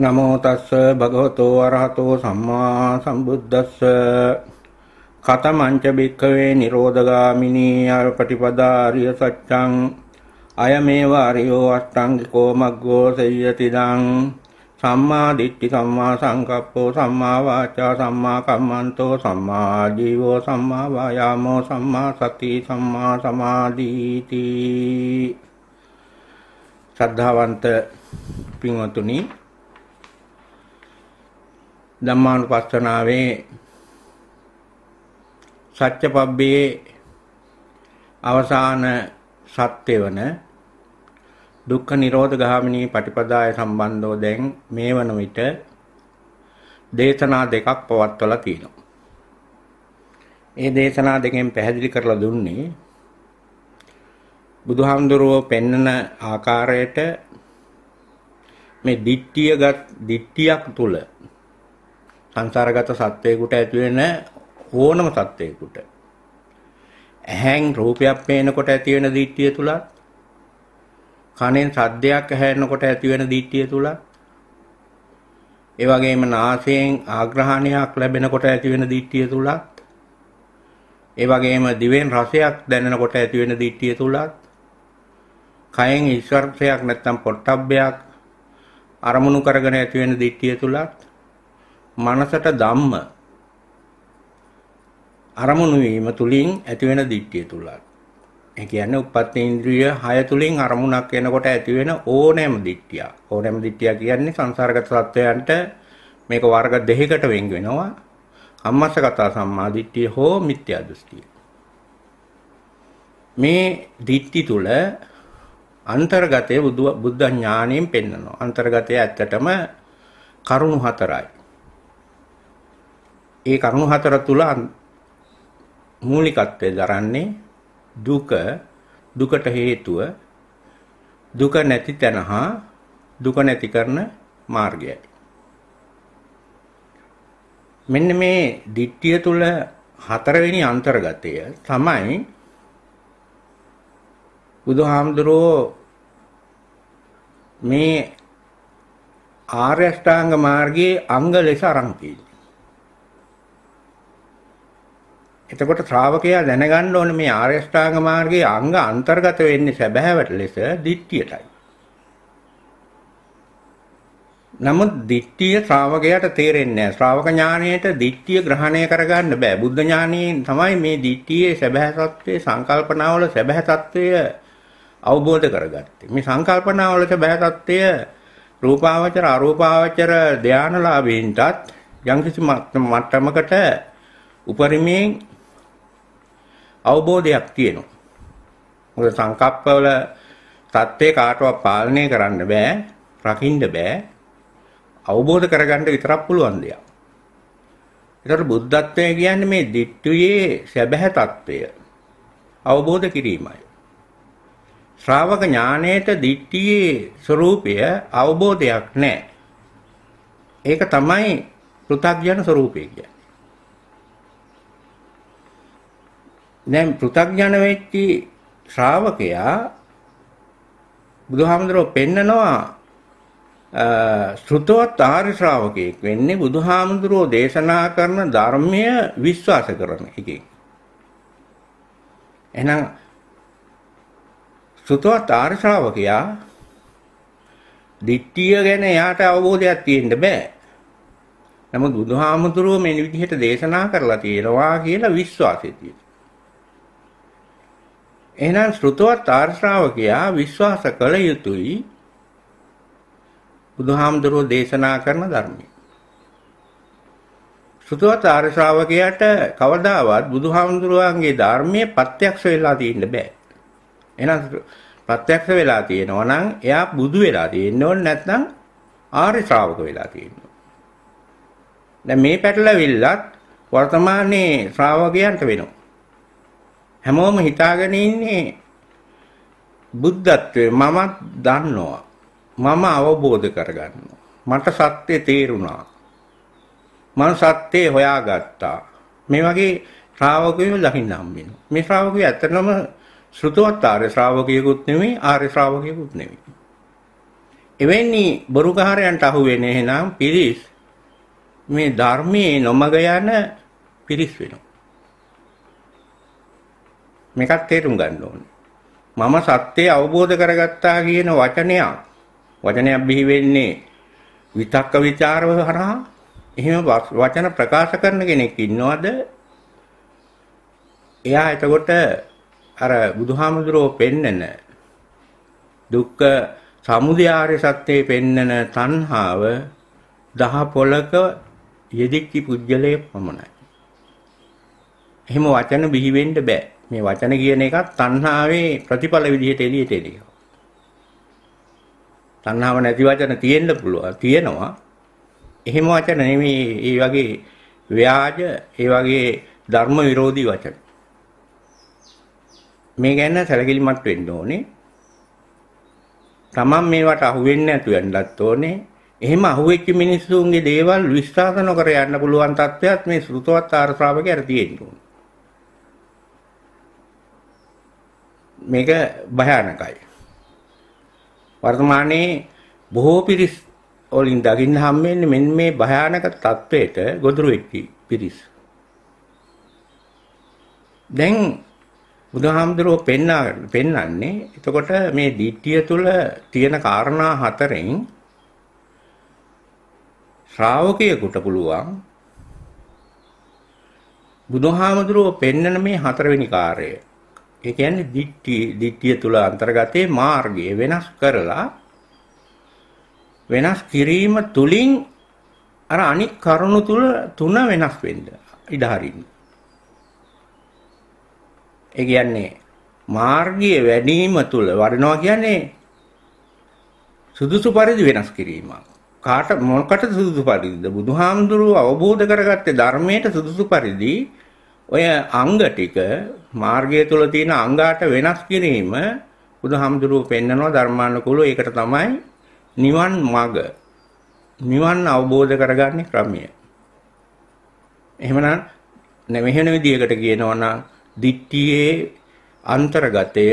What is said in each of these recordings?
නමෝ තස්ස භගවතෝ අරහතෝ සම්මා සම්බුද්දස්ස කතමංච බික්කවේ නිරෝධගාමිනී අරපටිපදා ආර්ය සත්‍යං අයමේව ආර්යෝ අෂ්ටාංගිකෝ මග්ගෝ සේයතිදං සම්මා දිට්ඨි සම්මා සංකප්පෝ සම්මා වාචා සම්මා කම්මන්තෝ සම්මා ජීවෝ සම්මා වායාමෝ සම්මා සති සම්මා සමාධීති ශ්‍රද්ධාවන්ත පින්වතුනි ධම්මානුපස්සනාවේ සත්‍යපබ්බේ අවසාන සත්‍ය වන දුක්ඛ නිරෝධ ගාමිනී පටිපදාය සම්බන්ධව දැන් මේ වන විට දේශනා දෙකක් පවත්වලා තියෙනවා. ඒ දේශනා දෙකෙන් පැහැදිලි කරලා දුන්නේ බුදුහාමුදුරුව පෙන්නන ආකාරයට මේ දිට්ඨියගත් දිට්ඨියක් තුල සංසාරගත සත්වයකට ඇති වෙන ඕනම සත්වයකට ඇහෙන් රූපයක් පේනකොට ඇති වෙන දිට්ඨිය තුලත් කනෙන් සද්දයක් ඇහෙනකොට ඇති වෙන දිට්ඨිය තුලත් ඒ වගේම නාසයෙන් ආග්‍රහණයක් ලැබෙනකොට ඇති වෙන දිට්ඨිය තුලත් ඒ වගේම දිවෙන් රසයක් දැනෙනකොට ඇති වෙන දිට්ඨිය තුලත් කයෙන් ස්පර්ශයක් නැත්තම් පොට්ටබ්බයක් අරමුණු කරගෙන ඇති වෙන දිට්ඨිය තුලත් මනසට ධම්ම අරමුණු වීම තුලින් ඇතිවෙන දිට්ඨිය තුලයි. ඒ කියන්නේ උපත් ඉන්ද්‍රිය 6 තුලින් අරමුණක් එනකොට ඇතිවෙන ඕනෑම දිට්ඨිය. ඕනෑම දිට්ඨිය කියන්නේ සංසාරගත සත්වයන්ට මේක වර්ග දෙකකට වෙන් වෙනවා. අම්මස්සගත සම්මාදිට්ඨිය හෝ මිත්‍යා දෘෂ්ටිය. මේ දිට්ඨි තුල අන්තර්ගතයේ බුද්ධ ඥාණයෙන් පෙන්නනවා. අන්තර්ගතයේ ඇත්තටම කරුණු හතරයි. ඒ කරුණු හතර තුල මූලිකත්වයේ දරන්නේ දුක දුකට හේතුව දුක නැති තැන හා දුක නැති කරන මාර්ගයයි මෙන්න මේ ditthිය තුල හතරවෙනි අන්තර්ගතය තමයි බුදුහාමුදුරෝ මේ ආර්ය අෂ්ටාංග මාර්ගයේ අංග ලෙස අරන් තියෙන්නේ එතකොට ශ්‍රාවකයා දැනගන්න ඕනේ මේ ආර්ය ශ්‍රාංග මාර්ගයේ අංග අන්තර්ගත වෙන්නේ සැබෑවට ලෙස දිට්ඨියටයි. නමුත් දිට්ඨිය ශ්‍රාවකයාට තේරෙන්නේ නැහැ. ශ්‍රාවක ඥාණයට දිට්ඨිය ග්‍රහණය කරගන්න බෑ. බුද්ධ ඥාණයෙන් තමයි මේ දිට්ඨියේ සැබෑ తත්වයේ සංකල්පනාවල සැබෑ తත්වය අවබෝධ කරගත්තේ. මේ සංකල්පනාවල සැබෑ తත්වය රූපාවචර අරූපාවචර ධානලාභීන්ටත් යම්කිසි මට්ටමකට උපරිමයෙන් අවබෝධයක් තියෙනවා. මොකද සංකප්පවල தත්ත්වේ කාටවත් පාලනය කරන්න බෑ, රකින්න බෑ. අවබෝධ කරගන්න විතරක් පුළුවන් දෙයක්. ඒතර බුද්ධත්වය කියන්නේ මේ ditthියේ සැබෑ తත්වය අවබෝධ කිරීමයි. ශ්‍රාවක ඥානයේත ditthියේ ස්වરૂපය අවබෝධයක් නැහැ. ඒක තමයි පෘථග්ජන ස්වરૂපය කියන්නේ. දැන් පෘථග්ජන වෙච්චි ශ්‍රාවකයා බුදුහාමුදුරුව පෙන්නනවා ශ්‍රුතවත් ආර්ය ශ්‍රාවකයෙක් වෙන්නේ බුදුහාමුදුරුව දේශනා කරන ධර්මය විශ්වාස කරන එකෙක්. එහෙනම් ශ්‍රුතවත් ආර්ය ශ්‍රාවකයා දිට්ඨිය ගැන එයාට අවබෝධයක් තියෙන්න බෑ. නමුත් බුදුහාමුදුරුව මේ විදිහට දේශනා කරලා තියෙනවා කියලා විශ්වාසය තියෙනවා. එහෙනම් ශ්‍රුතවත් ආර්ශ්‍රාවකයා විශ්වාස කළ යුතුයි බුදුහාමුදුරුවෝ දේශනා කරන ධර්මය. ශ්‍රුතවත් ආර්ශ්‍රාවකයාට කවදාවත් බුදුහාමුදුරුවන්ගේ ධර්මයේ ප්‍රත්‍යක්ෂ වෙලා තියෙන්න බෑ. එහෙනම් ප්‍රත්‍යක්ෂ වෙලා තියෙනවා නම් එයා බුදු වෙලා තියෙන්න ඕනේ නැත්නම් ආර්ය ශ්‍රාවක වෙලා තියෙනවා. දැන් මේ පැටලවිල්ලත් වර්තමානයේ ශ්‍රාවකයන්ට වෙනවා. හැමෝම හිතාගෙන ඉන්නේ බුද්ධත්වය මමත් දන්නවා. මම අවබෝධ කරගන්නවා. මට සත්‍ය තේරුණා. මම සත්‍යය හොයාගත්තා. මේ වගේ ශ්‍රාවකයෝ ලකින්න හම්බෙනවා. මේ ශ්‍රාවකයෝ ඇත්තටම ශ්‍රුතවත් ආර්ය ශ්‍රාවකයෙකුත් නෙමෙයි ආර්ය ශ්‍රාවකයෙකුත් නෙමෙයි. එවැනි බොරුකාරයන්ට අහු වෙන්නේ එහෙනම් පිරිස් මේ ධර්මයේ නොමග යන පිරිස් වෙනවා. මේකත් තේරුම් ගන්න ඕනේ. මම සත්‍යය අවබෝධ කරගත්තා කියන වචනයක් වචනයක් බිහි වෙන්නේ විතක්ක ਵਿਚාරව හරහා එහෙම වචන ප්‍රකාශ කරන කෙනෙක් ඉන්නවද? එයා එතකොට අර බුදුහාමුදුරුවෝ පෙන්නන දුක්ඛ සමුදය ආර්ය සත්‍යයේ පෙන්නන තණ්හාව දහ පොලක යෙදිච්ච පුජ්‍යලයේ පමණයි. එහෙම වචන බිහි වෙන්න බෑ. මේ වචන කියන එකත් තණ්හාවේ ප්‍රතිඵල විදිහට එළියට එන එක. තණ්හාව නැති වචන තියෙන්න පුළුවන් තියෙනවා. එහෙම වචන නෙමෙයි ඒ වගේ ව්‍යාජ ඒ වගේ ධර්ම විරෝධී වචන. මේ ගැන සැලකිලිමත් වෙන්න ඕනේ. Taman මේවට අහු වෙන්නේ නැතු වෙන්නත් ඕනේ. එහෙම අහුවෙච්ච මිනිස්සුන්ගේ දේවල් විශ්වාස නොකර යන්න පුළුවන් තත්ත්වයක් මේ ශ්‍රුතවත් ආර්ශ්‍රාවකයර තියෙන්න ඕනේ. මේක භයානකයි. වර්තමානයේ බොහෝ පිරිස් වලින් දකින්න හම්බෙන්නේ මෙන්න මේ භයානක තත්වයට ගොදුරු වෙච්ච පිරිස්. දැන් බුදුහාමුදුරුව පෙන්නා පෙන්වන්නේ එතකොට මේ ධිට්ඨිය තුල තියෙන කාරණා හතරෙන් ශ්‍රාවකයෙකුට පුළුවන් බුදුහාමුදුරුව පෙන්නන මේ හතරවෙනි කාර්යය ඒ කියන්නේ දිට්ඨි දිට්ඨිය තුල අන්තර්ගතේ මාර්ගය වෙනස් කරලා වෙනස් කිරීම තුලින් අර අනික් කරුණු තුල තුන වෙනස් වෙන්න ඉඩ හරින්න. ඒ කියන්නේ මාර්ගය වැඩිම තුල වඩනවා කියන්නේ සුදුසු පරිදි වෙනස් කිරීමක්. කාට මොකටද සුදුසු පරිදිද? බුදුහාමුදුරුව අවබෝධ කරගත්තේ ධර්මයට සුදුසු පරිදි ඔය අංග ටික මාර්ගය තුල තියෙන අංගාට වෙනස් කිරීම බුදුහාමුදුරුවෝ පෙන්නනවා ධර්මානුකූලව ඒකට තමයි නිවන් මඟ නිවන් අවබෝධ කරගන්නේ ක්‍රමය. එහෙමනම් මෙහෙම විදියකට කියනවා නම් දිට්ඨියේ අන්තර්ගතය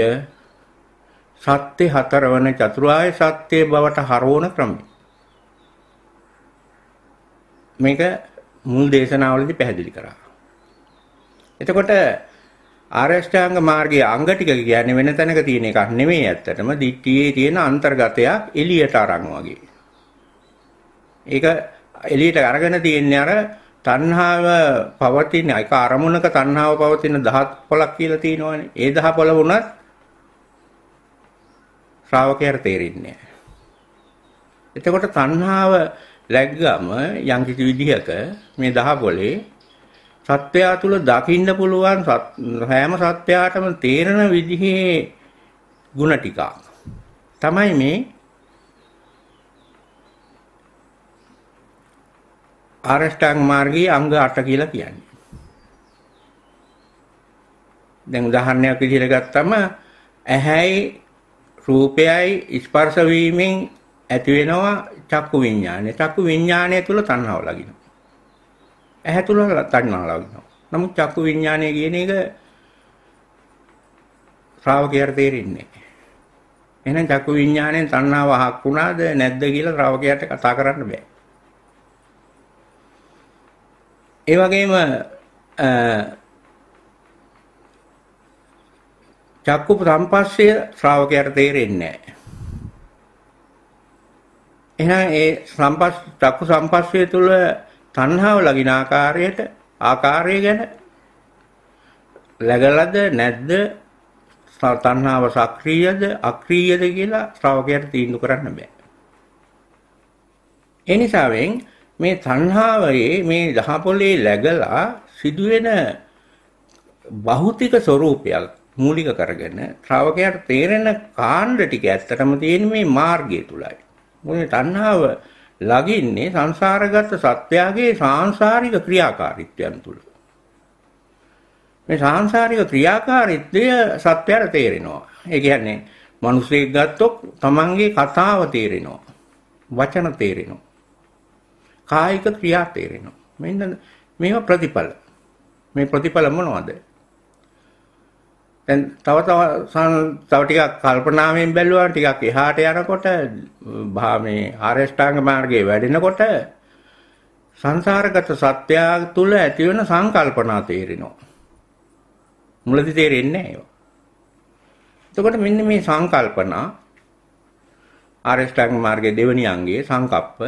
සත්‍ය හතරවන චතුරාර්ය සත්‍ය බවට හරවන ක්‍රමය. මේක මුල් දේශනාවලදී පැහැදිලි කරා. එතකොට ආරෂ්ඨාංග මාර්ගයේ අංග ටික කියන්නේ වෙන තැනක තියෙන එකක් නෙමෙයි ඇත්තටම දිට්ඨියේ තියෙන අන්තර්ගතයක් එළියට අරන් වගේ. ඒක එළියට අරගෙන තියෙන්නේ අර තණ්හාව පවතින එක අරමුණක තණ්හාව පවතින දහස් පොලක් කියලා තියෙනවනේ. ඒ දහ පොල වුණත් ශ්‍රාවකයාට තේරෙන්නේ නැහැ. එතකොට තණ්හාව läggama යම් කිසි විදිහක මේ දහ පොලේ සත්වයා තුල දකින්න පුළුවන් හැම සත්වයාටම තේරෙන විදිහේ ಗುಣ ටිකක් තමයි මේ ආරෂ්ඨාංග මාර්ගයේ අංග 8 කියලා කියන්නේ. දැන් උදාහරණයක් විදිහට ගත්තම ඇහැයි රූපයයි ස්පර්ශ වීමෙන් ඇති වෙනවා චක්කු විඥානය. චක්කු විඥානය තුල තණ්හාව ලගිනවා. ඇහැ තුල තණ්හාව නමුත් චක්කු විඥානය කියන එක ශ්‍රාවකයාට තේරෙන්නේ එහෙනම් චක්කු විඥාණයෙන් තණ්හාව හක් වුණාද නැද්ද කියලා ශ්‍රාවකයාට කතා කරන්න බෑ. ඒ වගේම චක්කු සම්පස්සය ශ්‍රාවකයාට තේරෙන්නේ නැහැ. එහෙනම් ඒ සම්පස් චක්කු සම්පස්සය තුළ තණ්හාව ලගින ආකාරයට ආකාරය ගැන läගලද නැද්ද තණ්හාව සක්‍රීයද අක්‍රීයද කියලා ශ්‍රාවකයාට තීන්දුව කරන්න බෑ. ඒ නිසාවෙන් මේ තණ්හාවේ මේ දහපොලේ läගලා සිදුවෙන භෞතික ස්වરૂපයල් මූලික කරගෙන ශ්‍රාවකයාට තේරෙන කාණ්ඩ ටික ඇත්තටම තියෙන්නේ මේ මාර්ගය තුලයි. මොකද තණ්හාව ලගින්නේ සංසාරගත සත්‍යයේ සාංශාරික ක්‍රියාකාරීත්වයන් තුල. මේ සාංශාරික ක්‍රියාකාරීත්වය සත්‍යයට තේරෙනවා. ඒ කියන්නේ මිනිස්සෙක් ගත්තොත් තමන්ගේ කතාව තේරෙනවා. වචන තේරෙනවා. කායික ක්‍රියා තේරෙනවා. මෙන්න මේවා ප්‍රතිඵල. මේ ප්‍රතිඵල මොනවද? දැන් තව තව ටිකක් කල්පනාවෙන් බැලුවා ටිකක් එහාට යනකොට මේ ආරෂ්ඨාංග මාර්ගයේ වැඩෙනකොට සංසාරගත සත්‍යය තුල ඇති වෙන සංකල්පනා තේරෙනවා. මුලදි තේරෙන්නේ නැහැ ඒවා. එතකොට මෙන්න මේ සංකල්පනා ආරෂ්ඨාංග මාර්ගයේ දෙවෙනි අංගයේ සංකප්ප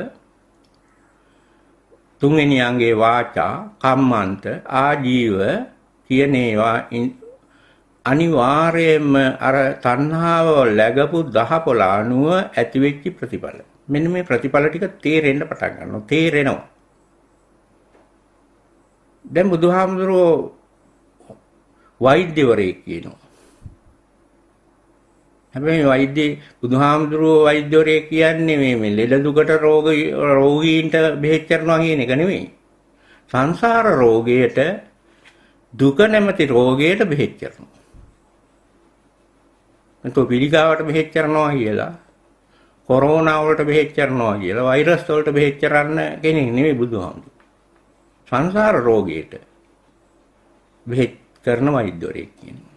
තුන්වෙනි අංගයේ වාචා කම්මන්ත ආජීව කියන ඒවා අනිවාර්යයෙන්ම අර තණ්හාව läගපු දහපොළ අණුව ඇතිවෙච්ච ප්‍රතිඵල. මෙන්න මේ ප්‍රතිඵල ටික තේරෙන්න පටන් ගන්නවා. තේරෙනවා. දැන් බුදුහාමුදුරෝ වෛද්‍යවරයෙක් කියනවා. හැබැයි වෛද්‍ය බුදුහාමුදුරුව වෛද්‍යවරයෙක් කියන්නේ මේ මේ ලෙඩ දුකට රෝග රෝගීන්ට බෙහෙත් කරනවා කියන එක නෙමෙයි. සංසාර රෝගයට දුක නැමැති රෝගයට බෙහෙත් කරනවා. නැත්නම් පිළිකාවට බෙහෙත් කරනවා කියලා කොරෝනා වලට බෙහෙත් කරනවා කියලා වෛරස් වලට බෙහෙත් කරන්න කෙනෙක් නෙමෙයි බුදුහාමුදුරුවෝ. සංසාර රෝගයට බෙහෙත් කරන වෛද්‍යවරයෙක් කියනවා.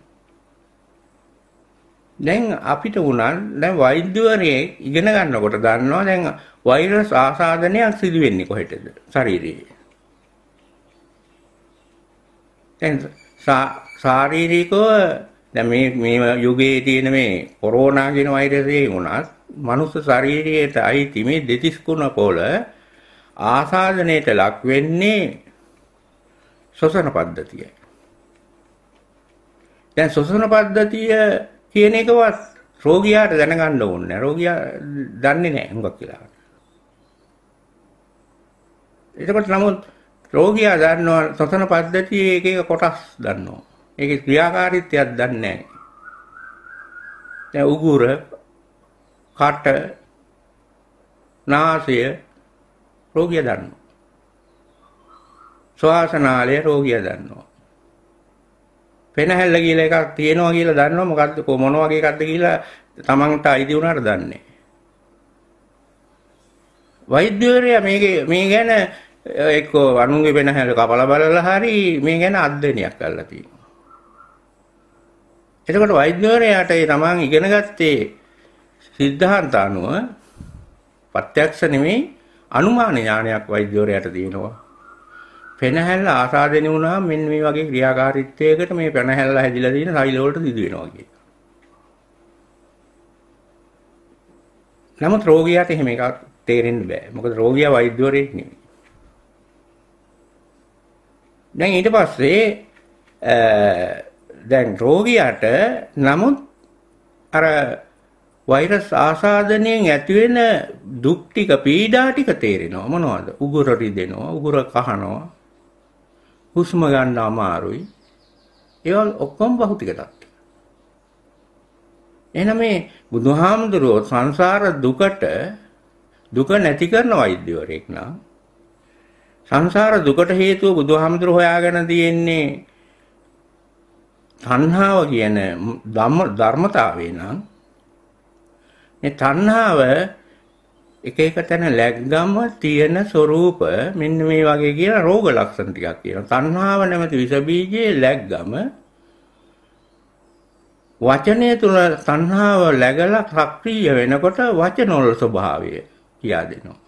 දැන් අපිට උනන් දැන් වෛද්‍යවරයෙක් ඉගෙන ගන්නකොට දන්නවා දැන් වෛරස් ආසාදනයක් සිදු වෙන්නේ කොහෙටද ශරීරයේ. දැන් ශාරීරිකව දැන් මේ මේ යුගයේ තියෙන මේ කොරෝනා කියන වෛරසයේ වුණත් මනුස්ස ශරීරයට අයිති මේ දෙතිස් කුණ පොළ ආසාදනයට ලක් වෙන්නේ ශ්වසන පද්ධතිය. දැන් ශ්වසන පද්ධතිය කියන එකවත් රෝගියාට දැනගන්න ඕනේ රෝගියා දන්නේ නැහැ හුඟක් කියලා. එතකොට නමුත් රෝගියා දන්නවා ශ්වසන පද්ධතියේ එක එක කොටස් දන්නවා. ඒකේ ක්‍රියාකාරීත්වයක් දන්නේ නැහැ. දැන් උගුර, කට, නාසය රෝගිය දන්නවා. ශ්වාසනාලය රෝගිය දන්නවා. පෙනහැල්ල කියලා එකක් තියෙනවා කියලා දන්නවා මොකද්ද මොන වගේ එකක්ද කියලා තමන්ට අයිති වුණාට දන්නේ. වෛද්‍යවරයා මේකේ මේ ගැන එක්ක අනුන්ගේ පෙනහැල්ල කපලා බලලා හරි මේ ගැන අධ්‍යයනයක් කරලා තියෙනවා. එතකොට වෛද්‍යවරයාට ඒ තමන් ඉගෙන ගත්තේ සිද්ධාන්ත අනුව ප්‍රත්‍යක්ෂ නෙමෙයි අනුමාන ඥානයක් වෛද්‍යවරයාට තියෙනවා. පෙනහැල්ල ආසාදෙන වුණා මෙන්න මේ වගේ ක්‍රියාකාරීත්වයකට මේ පෙනහැල්ල හැදිලා තියෙන සෛල වලට දිදි වෙනවා කියන. නමුත් රෝගියාට එහෙම එකක් තේරෙන්න බෑ. මොකද රෝගියා වෛද්‍යවරයෙක් නෙමෙයි. දැන් ඊට පස්සේ දැන් රෝගියාට නමුත් අර වෛරස් ආසාදනයෙන් ඇතිවෙන දුක් ටික පීඩා ටික තේරෙනවා මොනවද? උගුර රිදෙනවා, උගුර කහනවා, හුස්ම ගන්න අමාරුයි. ඒවල් ඔක්කොම භෞතික தත්ත්ව. එහෙනම් මේ බුදුහාමුදුරුවෝ සංසාර දුකට දුක නැති කරන වෛද්‍යවරයෙක් නා සංසාර දුකට හේතුව බුදුහාමුදුරුවෝ හොයාගෙන තියෙන්නේ තණ්හාව කියන ධර්මතාවේ නම් මේ තණ්හාව එක එක තැන läග්ගම තියෙන ස්වરૂප මෙන්න මේ වගේ කියන රෝග ලක්ෂණ ටිකක් කියනවා. තණ්හාව නැමැති විස බීජයේ läග්ගම වචනයේ තුල තණ්හාව läගලා සක්‍රීය වෙනකොට වචනවල ස්වභාවය කියා දෙනවා.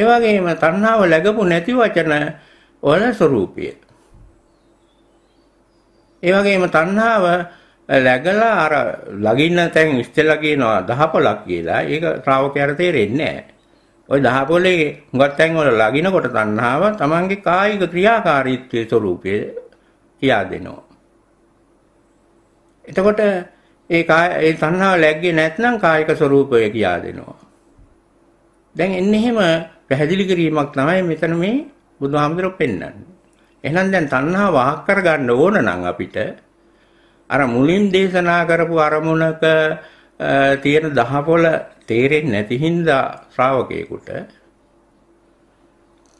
ඒ වගේම තණ්හාව läගපු නැති වචන වල ස්වરૂපය ඒ වගේම තණ්හාව läගලා අර ලගින්න තැන් ඉස්තෙල්ලා කියනවා දහපොලක් කියලා. ඒක ශ්‍රාවකයාට තේරෙන්නේ නැහැ. ওই දහපොලේ හුඟක් තැන් වල ලගිනකොට තණ්හාව තමන්ගේ කායික ක්‍රියාකාරීත්වයේ ස්වરૂපයේ කියා දෙනවා. එතකොට ඒ ඒ තණ්හාව läග්ගේ නැත්නම් කායික ස්වરૂපය කියා දෙනවා. දැන් එන්නේ එහෙම පැහැදිලි කිරීමක් තමයි මෙතන මේ බුදුහාමුදුරුවෝ පෙන්වන්නේ. එහෙනම් දැන් තණ්හාව වහක් කරගන්න ඕන නම් අපිට අර මුලින් දේශනා කරපු අරමුණක තියෙන දහපොළ තේරෙන්නේ නැති හින්දා ශ්‍රාවකයෙකුට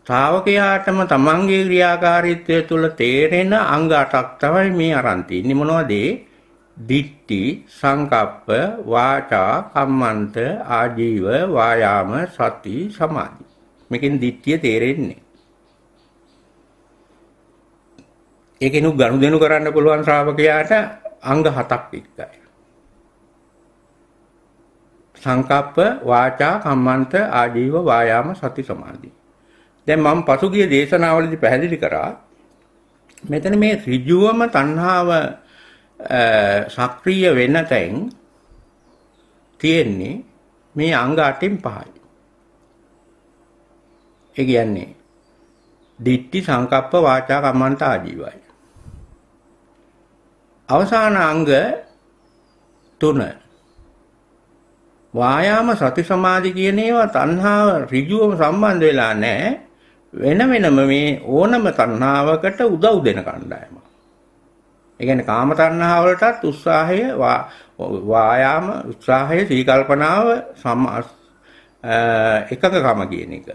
ශ්‍රාවකයාටම තමන්ගේ ක්‍රියාකාරීත්වය තුළ තේරෙන අංග 8ක් තමයි මේ අරන් තින්නේ මොනවද ඒ? දිට්ටි, සංකප්ප, වාචා, කම්මන්ත, ආජීව, වායාම, සති, සමාධි. මේකෙන් දිට්ටිය තේරෙන්නේ. ඒකෙනු ගනුදෙනු කරන්න පුළුවන් ශ්‍රාවකයාට අංග හතක් එක්කයි. සංකප්ප, වාචා, කම්මන්ත, ආජීව, වායාම, සති, සමාධි. දැන් මම පසුගිය දේශනාවලදී පැහැදිලි කරා මෙතන මේ ඍජුවම තණ්හාව සක්‍රිය වෙන තැන් තියෙන්නේ මේ අංග 8න් 5යි. ඒ කියන්නේ දිට්ඨි සංකප්ප වාචා කම්මන්ත ආජීවයි. අවසාන අංග තුන වායාම සති සමාධි කියන ඒවා තණ්හාව ඍජුවම සම්බන්ධ වෙලා නැහැ වෙන වෙනම මේ ඕනම තණ්හාවකට උදව් දෙන කණ්ඩායම. ඒ කියන්නේ කාම තණ්හාව වලටත් උත්සාහය වායාම උත්සාහය සීකල්පනාව එකකකම කියන එක.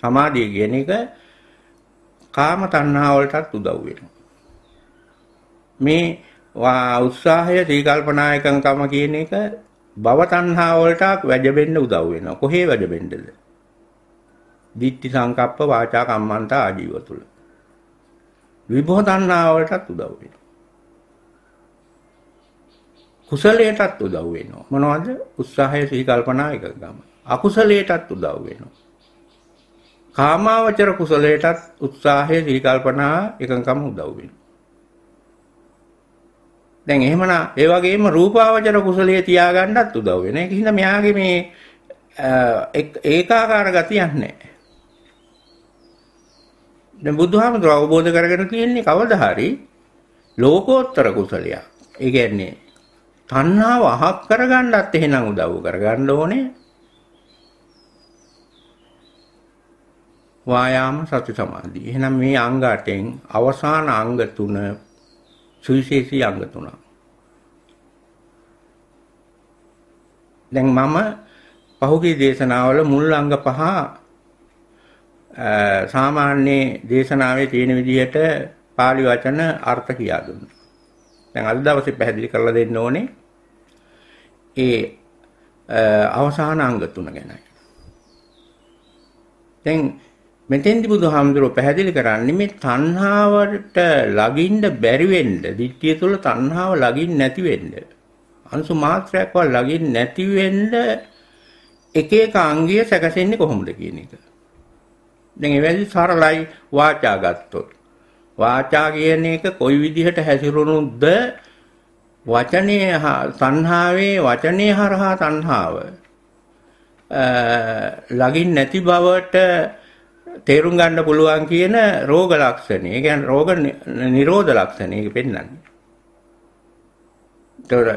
සමාධිය කියන එක කාම තණ්හාව වලටත් උදව් වෙනවා. මේ උත්සාහය ත්‍රිකල්පනායකංකම කියන එක භව තණ්හා වලට වැජබෙන්න උදව් වෙනවා. කොහේ වැජබෙන්නද? දිට්ඨි සංකප්ප වාචා කම්මන්ත ආජීව තුල. විභව තණ්හා වලටත් උදව් වෙනවා. කුසලයටත් උදව් වෙනවා. මොනවද? උත්සාහය ත්‍රිකල්පනා එකගම. අකුසලයටත් උදව් වෙනවා. කාමාවචර කුසලයටත් උත්සාහය ත්‍රිකල්පනා එකඟකම උදව් වෙනවා. දැන් එහෙමනම් ඒ වගේම රූපාවචර කුසලයේ තියාගන්නත් උදව් වෙන. ඒක හින්දා මෙයාගේ මේ ඒකාකාර ගතියක් නැහැ. දැන් බුදුහාමුදුරුවෝ අවබෝධ කරගෙන තියෙන්නේ කවදා හරි ලෝකෝත්තර කුසලයක්. ඒ කියන්නේ තණ්හාව අහක් කරගන්නත් එහෙනම් උදව් කරගන්න ඕනේ. වායාම සති සමාධි. එහෙනම් මේ අංග අටෙන් අවසාන අංග තුන සුවිශේෂී අංග තුනක්. දැන් මම පහුගිය දේශනාවල මුල් අංග පහ සාමාන්‍ය දේශනාවේ තියෙන විදිහට pāli වචන අර්ථ කියා දුන්නා. දැන් අද දවසේ පැහැදිලි කරලා දෙන්න ඕනේ ඒ අවසාන අංග තුන ගැනයි. දැන් මෙතෙන්දි බුදුහාමුදුරුව පැහැදිලි කරන්නේ මේ තණ්හාවට ලගින්න බැරි වෙන්න, ධිට්ඨිය තුළ තණ්හාව ලගින් නැති වෙන්න, අනුසු මාත්‍රයක්වත් ලගින් නැති වෙන්න එක එක අංගය සැකසෙන්නේ කොහොමද කියන එක. දැන් එවැනි සරලයි වාචා ගත්තොත්. වාචා කියන එක කොයි විදිහට හැසිරුණොත්ද වචනේ තණ්හාවේ වචනේ හරහා තණ්හාව ළඟින් නැති බවට තේරුම් ගන්න පුළුවන් කියන රෝග ලක්ෂණය. ඒ කියන්නේ රෝග නිරෝධ ලක්ෂණය පෙන්වන්නේ. ඒතොර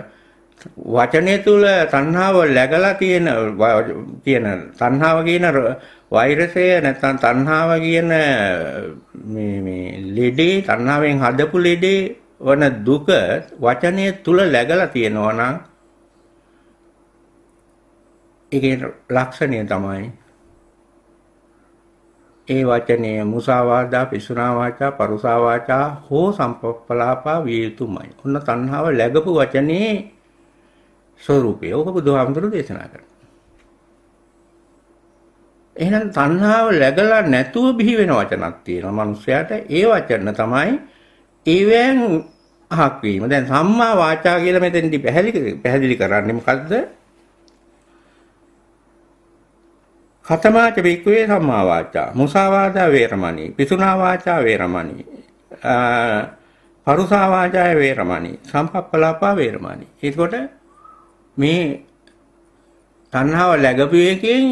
වචනේ තුල තණ්හාව läගලා තියෙන තියෙන තණ්හාව කියන වෛරසය නැත්නම් තණ්හාව කියන මේ මේ ලෙඩේ තණ්හාවෙන් හදපු ලෙඩේ වන දුක වචනය තුල läගලා තියෙනවා නම් ඒකේ ලක්ෂණය තමයි ඒ වචනය මුසාවාදා පිසුනා වාචා පරුසා වාචා හෝ සම්පප්පලාපා විය යුතුමයි. ඔන්න තණ්හාව läගපු වචනේ ස්වરૂපය. ඕක බුදුහාමුදුරු දේශනා කරනවා. එහෙනම් තණ්හාව läගලා නැතුව බිහි වෙන වචනක් තියෙනවා. මිනිස්යාට ඒ වචන තමයි ඒවෙන් අහක් වීම. දැන් සම්මා වාචා කියලා මෙතෙන්දී පැහැදිලි පැහැදිලි කරන්නේ මොකද්ද? කතමාච බික්කවේ සම්මා වාචා මුසාවාදා වේරමණී පිසුනා වාචා වේරමණී පරුසා වාචාය වේරමණී සම්පප්පලාපා වේරමණී එතකොට මේ තණ්හාව läගපු එකෙන්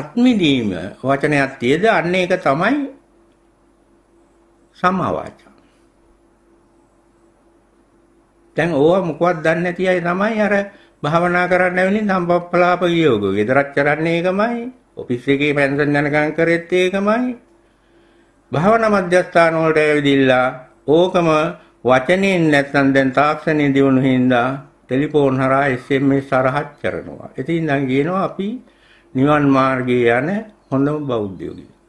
අත්මිදීම වචනයක් තියද අන්න ඒක තමයි සම්මා වාචා දැන් ඕවා මොකවත් දන්නේ නැති අය තමයි අර භාවනා කරන්න ඇවිල්ලා සම්පප්පලාප ගියෝක. ගෙදරක් කරන්නේ ඒකමයි. ඔෆිස් එකේ පෙන්ෂන් යනකම් කරෙත් ඒකමයි. භාවනා මධ්‍යස්ථාන වලට ඇවිදිලා ඕකම වචනෙන් නැත්නම් දැන් තාක්ෂණය දියුණු හින්දා ටෙලිෆෝන් හරහා SMS හරහත් කරනවා. ඉතින් දැන් කියනවා අපි නිවන් මාර්ගයේ යන හොඳම බෞද්ධයෝ කියලා.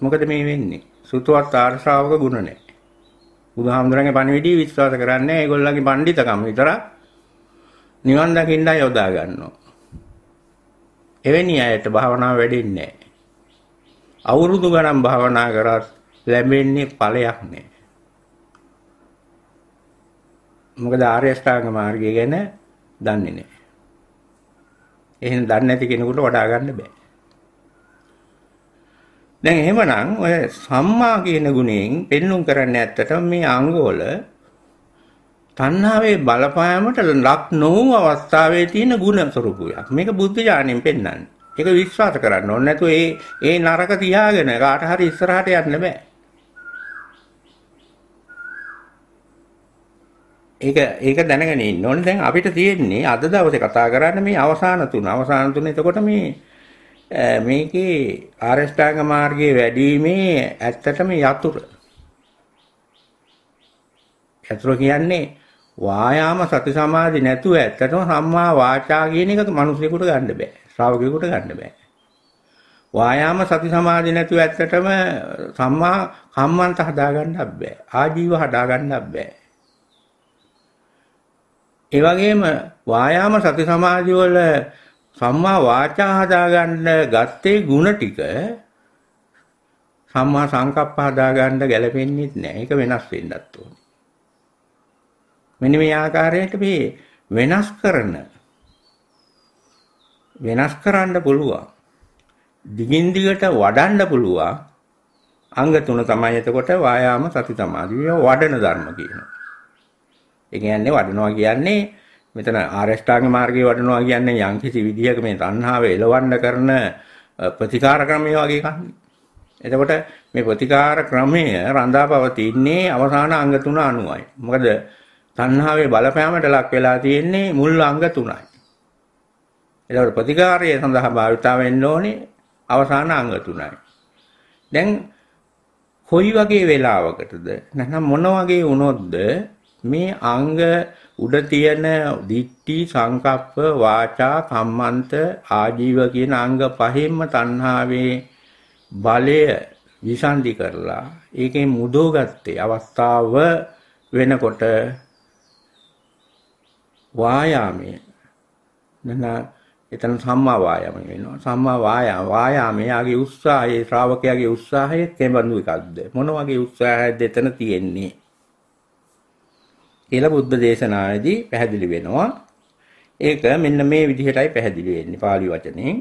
මොකද මේ වෙන්නේ? සුතුවත් ආර්ශාවක ගුණ නැහැ. බුදුහාමුදුරන්ගේ පණිවිඩය විශ්වාස කරන්නේ ඒගොල්ලන්ගේ පඬිතකම විතරයි. නිවන් දකින්නයි යොදා ගන්නවා. එවැනි අයට භාවනාව වැඩෙන්නේ නැහැ. අවුරුදු ගණන් භාවනා කරත් ලැබෙන්නේ ඵලයක් නැහැ. මොකද ආර්ය අෂ්ටාංග මාර්ගය ගැන දන්නේ නැහැ. එහෙනම් දන්නේ නැති කෙනෙකුට වඩා ගන්න බෑ. දැන් එහෙමනම් ඔය සම්මා කියන ගුණයෙන් පෙන්눔 කරන්නේ ඇත්තට මේ අංගවල තණ්හාවේ බලපෑමට ලක් නොවු අවස්ථාවේ තියෙන ಗುಣ ස්වરૂපයක්. මේක බුද්ධ ඥාණයෙන් පෙන්වන්නේ. ඒක විශ්වාස කරන්න ඕනේ නැතු ඒ ඒ නරක තියාගෙන කාට හරි ඉස්සරහට යන්න බෑ. ඒක ඒක දැනගෙන ඉන්න ඕනේ. දැන් අපිට තියෙන්නේ අද දවසේ කතා කරන්න මේ අවසාන තුන. අවසාන තුන එතකොට මේ මේකේ ආරෂ්ඨාංග මාර්ගයේ වැඩිීමේ ඇත්තටම යතුරු. යතුරු කියන්නේ වායාම සති සමාධි නැතුව ඇත්තටම සම්මා වාචා කියන එක මිනිසෙකුට ගන්න බෑ. ශ්‍රාවකයෙකුට ගන්න බෑ. වායාම සති සමාධි නැතුව ඇත්තටම සම්මා කම්මන්ත හදාගන්නත් බෑ. ආජීව හදාගන්නත් බෑ. ඒ වගේම වායාම සති සමාධි වල සම්මා වාචා හදාගන්න ගත්තේ ಗುಣ ටික සම්මා සංකප්ප හදාගන්න ගැලපෙන්නේ නැහැ. ඒක වෙනස් වෙන්නත් ඕන. මෙන්න මේ ආකාරයට මේ වෙනස් කරන වෙනස් කරන්න පුළුවන්. දිගින් දිගට වඩන්න පුළුවන්. අංග තුන තමයි එතකොට වායාම සති සමාධි වඩන ධර්ම කියනවා. ඒ කියන්නේ වඩනවා කියන්නේ මෙතන ආරෂ්ඨාංග මාර්ගයේ වඩනවා කියන්නේ යම්කිසි විදිහක මේ තණ්හාව එලවන්න කරන ප්‍රතිකාර ක්‍රමය වගේ එකක්. එතකොට මේ ප්‍රතිකාර ක්‍රමය රඳාපවතින්නේ අවසාන අංග තුන අනුවයි. මොකද තණ්හාවේ බලපෑමට ලක් වෙලා තියෙන්නේ මුල් අංග තුනයි. ඒකට ප්‍රතිකාරය සඳහා භාවිතා වෙන්න ඕනේ අවසාන අංග තුනයි. දැන් කොයි වගේ වෙලාවකටද නැත්නම් මොන වගේ වුණොත්ද මේ අංග උඩ තියෙන දිට්ටි සංකප්ප වාචා කම්මන්ත ආජීව කියන අංග පහෙන්ම තණ්හාවේ බලය විසන්දි කරලා ඒකෙන් මුදෝගත්තේ අවස්ථාව වෙනකොට වායාමය නනා එතන සම්මා වායාම වෙනවා සම්මා වායාම වායාමයේ ආගේ උත්සාහයේ ශ්‍රාවකයාගේ උත්සාහය කෙබඳු එකක්ද මොන වගේ උත්සාහයක්ද එතන තියෙන්නේ කියලා බුද්ධ දේශනාවේදී පැහැදිලි වෙනවා ඒක මෙන්න මේ විදිහටයි පැහැදිලි වෙන්නේ පාලි වචනේ.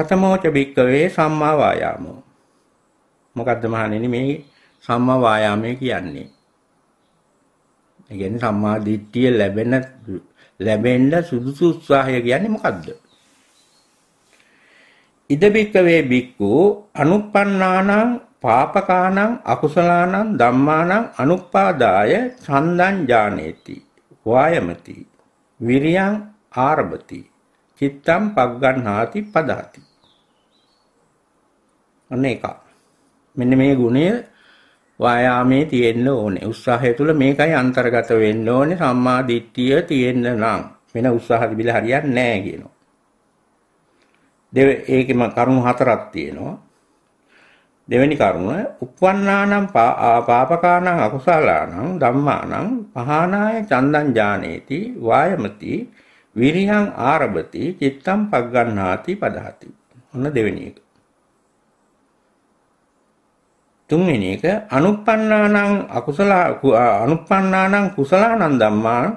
කතමෝච බික්කවේ සම්මා වායාමෝ. මොකද්ද මහණෙනි මේ සම්මා වායාමය කියන්නේ? ඒ කියන්නේ සම්මා දිට්ඨිය ලැබෙන ලැබෙන්න සුදුසු උත්සාහය කියන්නේ මොකද්ද? ඉද බික්කවේ බික්කු අනුප්පන්නානං පාපකානං අකුසලානං ධම්මානං අනුප්පාදාය චන්දං ඥානේති වායමති විරියං ආරභති චිත්තම් පග්ගණ්හාති පදාති අනේක මෙන්න මේ ගුණය වායාමයේ තියෙන්න ඕනේ. උත්සාහය තුළ මේකයි අන්තර්ගත වෙන්න ඕනේ සම්මා දිට්ඨිය තියෙන්න නම්. වෙන උත්සාහ තිබිලා හරියන්නේ නැහැ කියනවා. දෙව ඒකෙම කරුණු හතරක් තියෙනවා. දෙවෙනි කරුණ උප්පන්නානම් පාපකානම් අකුසලානම් ධම්මානම් පහනාය චන්දං ඥානේති වායමති විරියං ආරබති චිත්තං පග්ගණ්ණාති පදහති. ඔන්න දෙවෙනි එක. තුන්වෙනි එක අනුප්පන්නානං අකුසල අනුප්පන්නානං කුසලානං ධම්මාන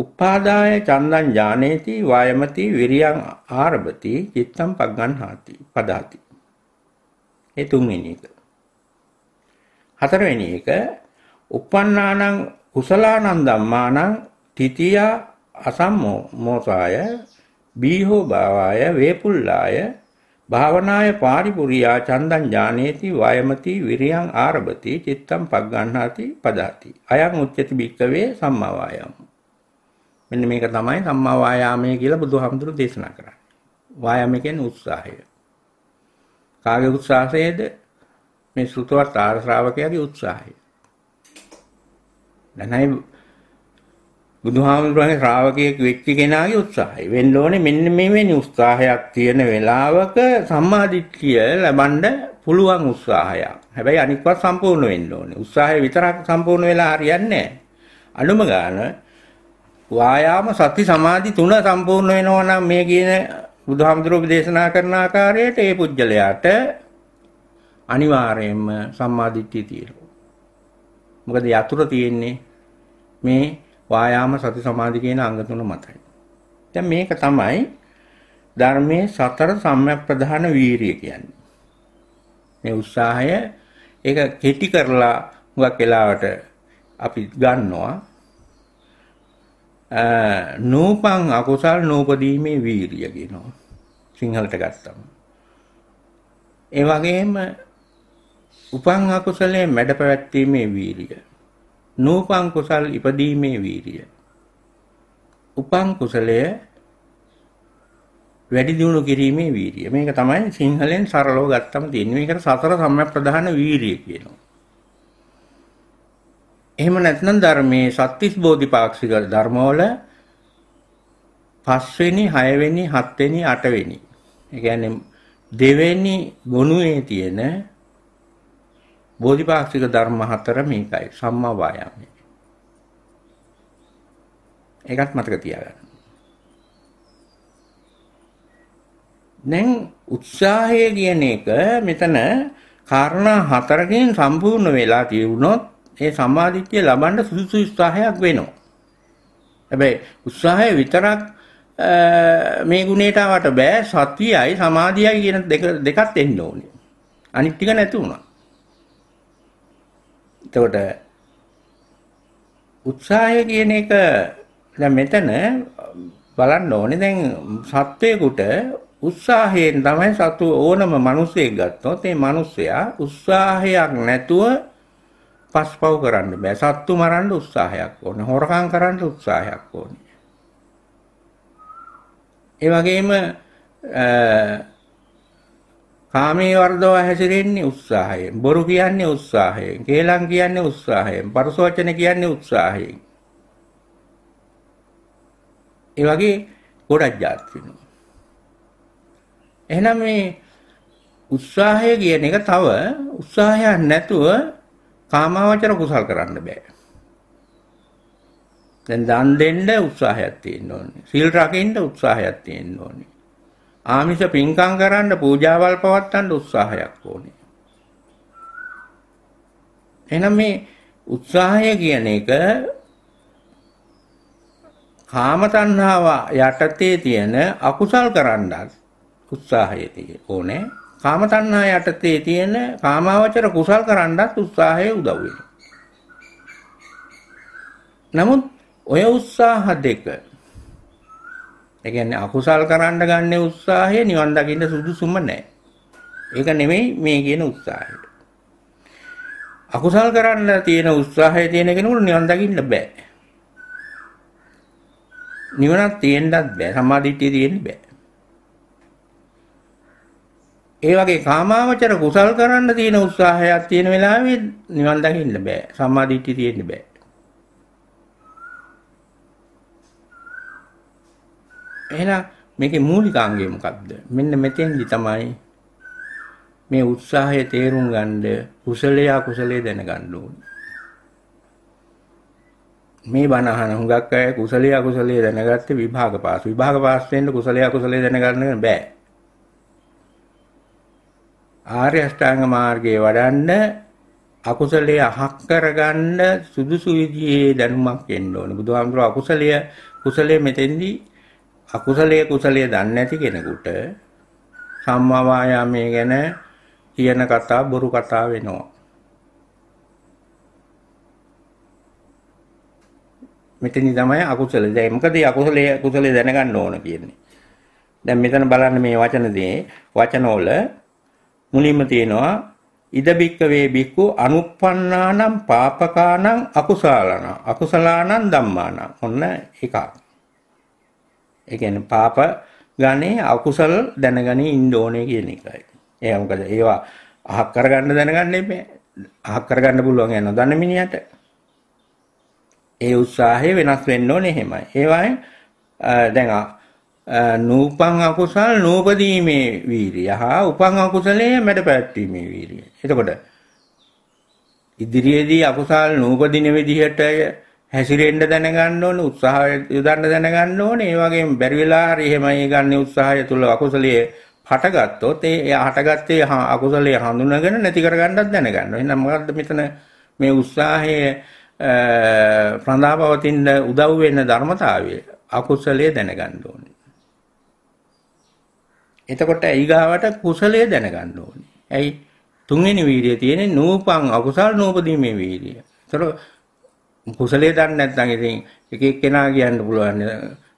උපාදාය චන්දං ඥානේති වායමති විරියං ආරභති චිත්තං පග්ගන්හාති පදාති ඒ තුන්වෙනි එක හතරවෙනි එක uppannānaṁ කුසලානං ධම්මානං තිතියා අසම්මෝසාය බීහෝ භාවාය වේපුල්ලාය භාවනාය පාරිපුරියා චන්දං ඥානේති වයමති විරියං ආරභති චිත්තං පග්ගණ්හාති පදාති අයං උච්චති භික්කවේ සම්මා වායාම මෙන්න මේක තමයි සම්මා වායාමය කියලා බුදුහාමුදුරු දේශනා කරන්නේ වායාම කියන්නේ උත්සාහය කාගේ උත්සාහයද මේ සුතවත් ආර ශ්‍රාවකයාගේ උත්සාහය දැන් බුදුහාමුදුරනේ ශ්‍රාවකයෙක් වෙච්ච කෙනාගේ උත්සාහය වෙන්න ඕනේ මෙන්න මෙවැනි උත්සාහයක් තියෙන වෙලාවක සම්මාදිට්ඨිය ලබන්න පුළුවන් උත්සාහයක්. හැබැයි අනික්වත් සම්පූර්ණ වෙන්න ඕනේ. උත්සාහය විතරක් සම්පූර්ණ වෙලා හරියන්නේ නැහැ. අනුම ගාන වායාම සති සමාධි තුන සම්පූර්ණ වෙනවා නම් මේ කියන බුදුහාමුදුරුවෝ දේශනා කරන ආකාරයට ඒ පුජ්‍යලයාට අනිවාර්යයෙන්ම සම්මාදිට්ඨිය තියෙනවා. මොකද යතුරු තියෙන්නේ මේ වායාම සති සමාධි කියන අංග තුන මතයි. දැන් මේක තමයි ධර්මයේ සතර සම්‍යක් ප්‍රධාන වීරිය කියන්නේ. මේ උත්සාහය ඒක කෙටි කරලා හුඟක් වෙලාවට අපි ගන්නවා නූපං අකුසල් නූපදීමේ වීරිය කියනවා. සිංහලට ගත්තම. ඒ වගේම උපං අකුසලයේ මැඩ පැවැත්වීමේ වීරිය. නූපං කුසල් ඉපදීමේ වීරිය. උපං කුසලය වැඩි දියුණු කිරීමේ වීරිය. මේක තමයි සිංහලෙන් සරලව ගත්තම තියෙන්නේ. මේකට සතර සම්‍යක්ප්‍රධාන වීරිය කියනවා. එහෙම නැත්නම් ධර්මයේ සත්‍තිස් බෝධිපාක්ෂික ධර්මවල පස්වෙනි, හයවෙනි, හත්වෙනි, අටවෙනි. ඒ කියන්නේ දෙවෙනි ගුණයේ තියෙන බෝධිපාක්ෂික ධර්ම හතර මේකයි සම්මා වායාමය. ඒකත් මතක තියාගන්න. දැන් උත්සාහය කියන එක මෙතන කාරණා හතරකින් සම්පූර්ණ වෙලා තියුණොත් ඒ සම්මාදිට්ඨිය ලබන්න සුදුසු උත්සාහයක් වෙනවා. හැබැයි උත්සාහය විතරක් මේ ගුණයට වට බෑ සත්‍යයයි සමාධියයි කියන දෙක දෙකත් එන්න ඕනේ. අනිත් ටික නැති වුණා. එතකොට උත්සාහය කියන එක දැන් මෙතන බලන්න ඕනේ දැන් සත්වයකට උත්සාහයෙන් තමයි සතු ඕනම මිනිසෙක් ගත්තොත් ඒ මිනිසයා උත්සාහයක් නැතුව පස්පව් කරන්න බෑ. සත්තු මරන්න උත්සාහයක් ඕනේ. හොරකම් කරන්න උත්සාහයක් ඕනේ. ඒ වගේම කාමී වර්ධව හැසිරෙන්නේ උත්සාහයෙන්. බොරු කියන්නේ උත්සාහයෙන්. කේලම් කියන්නේ උත්සාහයෙන්. පරස වචන කියන්නේ උත්සාහයෙන්. ඒ වගේ ගොඩක් જાත් වෙනවා. එහෙනම් මේ උත්සාහය කියන එක තව උත්සාහයක් නැතුව කාමාවචර කුසල් කරන්න බෑ. දැන් දන් දෙන්න උත්සාහයක් තියෙන්න ඕනේ. සීල් රකින්න උත්සාහයක් තියෙන්න ඕනේ. ආමිෂ පින්කම් කරන්න පූජාවල් පවත්වන්න උත්සාහයක් ඕනේ. එහෙනම් මේ උත්සාහය කියන එක කාම තණ්හාව යටතේ තියෙන අකුසල් කරන්නත් උත්සාහය ඕනේ. කාම තණ්හා යටතේ තියෙන කාමාවචර කුසල් කරන්නත් උත්සාහය උදව් වෙනවා. නමුත් ඔය උත්සාහ දෙක ඒ කියන්නේ අකුසල් කරන්න ගන්න උත්සාහය නිවන් දකින්න සුදුසුම නැහැ. ඒක නෙමෙයි මේ කියන උත්සාහය. අකුසල් කරන්න තියෙන උත්සාහය තියෙන කෙනෙකුට නිවන් දකින්න බෑ. නිවනක් තියෙන්නත් බෑ. සමාධිත්‍ය තියෙන්න බෑ. ඒ වගේ කාමාවචර කුසල් කරන්න තියෙන උත්සාහයක් තියෙන වෙලාවේ නිවන් දකින්න බෑ. සම්මාදිට්ඨිය තියෙන්න බෑ. එහෙනම් මේකේ මූලිකාංගය මොකක්ද? මෙන්න මෙතෙන්දි තමයි මේ උත්සාහය තේරුම් ගන්න කුසලයේ අකුසලයේ දැනගන්න ඕනේ. මේ බණ අහන හුඟක් අය කුසලයේ අකුසලයේ දැනගත්තේ විභාග පාස්. විභාග පාස් වෙන්න කුසලයේ අකුසලයේ දැනගන්න බෑ. ආර්ය අෂ්ටාංග මාර්ගයේ වඩන්න අකුසලයේ අහක් කරගන්න සුදුසු විදිහේ දැනුමක් එන්න ඕනේ. බුදුහාමුදුරුවෝ අකුසලයේ කුසලයේ මෙතෙන්දී අකුසලයේ කුසලයේ දන්නේ නැති කෙනෙකුට සම්මා වායාමයේ ගැන කියන කතා බොරු කතා වෙනවා. මෙතනදි තමයි අකුසල. දැන් මොකද අකුසලයේ කුසලයේ දැනගන්න ඕන කියන්නේ. දැන් මෙතන බලන්න මේ වචන දේ වචනවල මුලින්ම තියෙනවා ඉද බික්කවේ බික්කු අනුප්පන්නානම් පාපකානම් අකුසාලනම් අකුසලානම් ධම්මානම් ඔන්න එකක් ඒ කියන්නේ පාප ගණේ අකුසල දැනගනි ඉන්න ඕනේ කියන එකයි. ඒ මොකද ඒවා අහක් කරගන්න දැනගන්නේ මේ අහක් කරගන්න පුළුවන් යන දන්න මිනිහට. ඒ උත්සාහය වෙනස් වෙන්න ඕනේ එහෙමයි. ඒ වයින් දැන් නූපං අකුසල් නූපදීමේ වීරිය හා උපං අකුසලයේ මැඩ පැවැත්වීමේ වීරිය. එතකොට ඉදිරියේදී අකුසල් නූපදින විදිහට හැසිරෙන්න දැනගන්න ඕනේ උත්සාහය යොදන්න දැනගන්න ඕනේ ඒ වගේම බැරි වෙලා හරි එහෙමයි ගන්න උත්සාහය තුල අකුසලයේ හටගත්තොත් ඒ එයා හටගත්තේ අකුසලයේ හඳුනගෙන නැති කරගන්නත් දැනගන්න. එහෙනම් මොකද්ද මෙතන මේ උත්සාහය ප්‍රඳාපවතින උදව් වෙන ධර්මතාවය අකුසලයේ දැනගන්න ඕනේ. එතකොට ඊගාවට කුසලයේ දැනගන්න ඕනේ. ඇයි තුන්වෙනි වීර්යය තියෙන්නේ නූපං අකුසල් නූපදීමේ වීර්යය. ඒතකොට කුසලයේ දන්නේ නැත්නම් ඉතින් එක එක්කෙනා කියන්න පුළුවන්.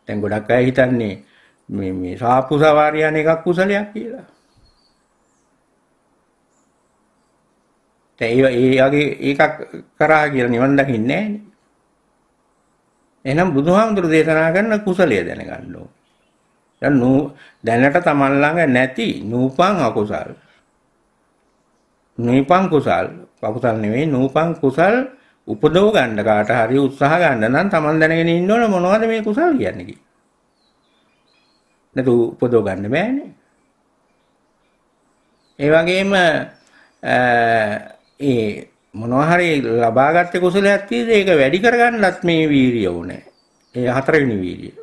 දැන් ගොඩක් අය හිතන්නේ මේ මේ සාපු සවාරි යන එකක් කුසලයක් කියලා. ඒ වගේ ඒකක් කරා කියලා නිවන් දකින්නේ නැහැ. එහෙනම් බුදුහාමුදුරු දේශනා කරන කුසලය දැනගන්න ඕනේ. දැන් නූ දැනට Taman ළඟ නැති නූපං අකුසල්. නූපං කුසල් අකුසල් නෙවෙයි නූපං කුසල් උපදව ගන්න කාට හරි උත්සාහ ගන්න නම් Taman දැනගෙන ඉන්න ඕන මොනවද මේ කුසල් කියන්නේ කියලා. නැතු උපදව ගන්න බෑනේ. ඒ වගේම ඒ මොනවා හරි ලබාගත්ත කුසලයක් තියෙද ඒක වැඩි කරගන්නත් මේ වීරිය ඕනේ. ඒ හතරවෙනි වීරිය.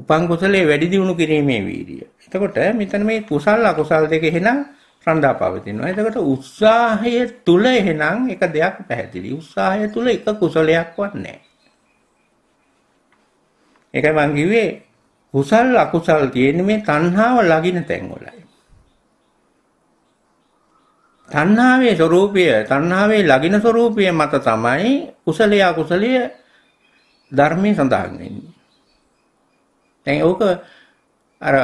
උපන් කුසලයේ වැඩි දියුණු කිරීමේ වීරිය. එතකොට මෙතන මේ කුසල් අකුසල් දෙක එහෙනම් රඳා පවතිනවා. එතකොට උත්සාහය තුල එහෙනම් එක දෙයක් පැහැදිලි. උත්සාහය තුල එක කුසලයක්වත් නැහැ. ඒකයි මං කිව්වේ කුසල් අකුසල් තියෙන්නේ මේ තණ්හාව ලගින තැන්වලයි. තණ්හාවේ ස්වરૂපය, තණ්හාවේ ලගින ස්වરૂපය මත තමයි කුසලයේ අකුසලයේ ධර්මයේ සඳහන් වෙන්නේ. දැන් ඕක අර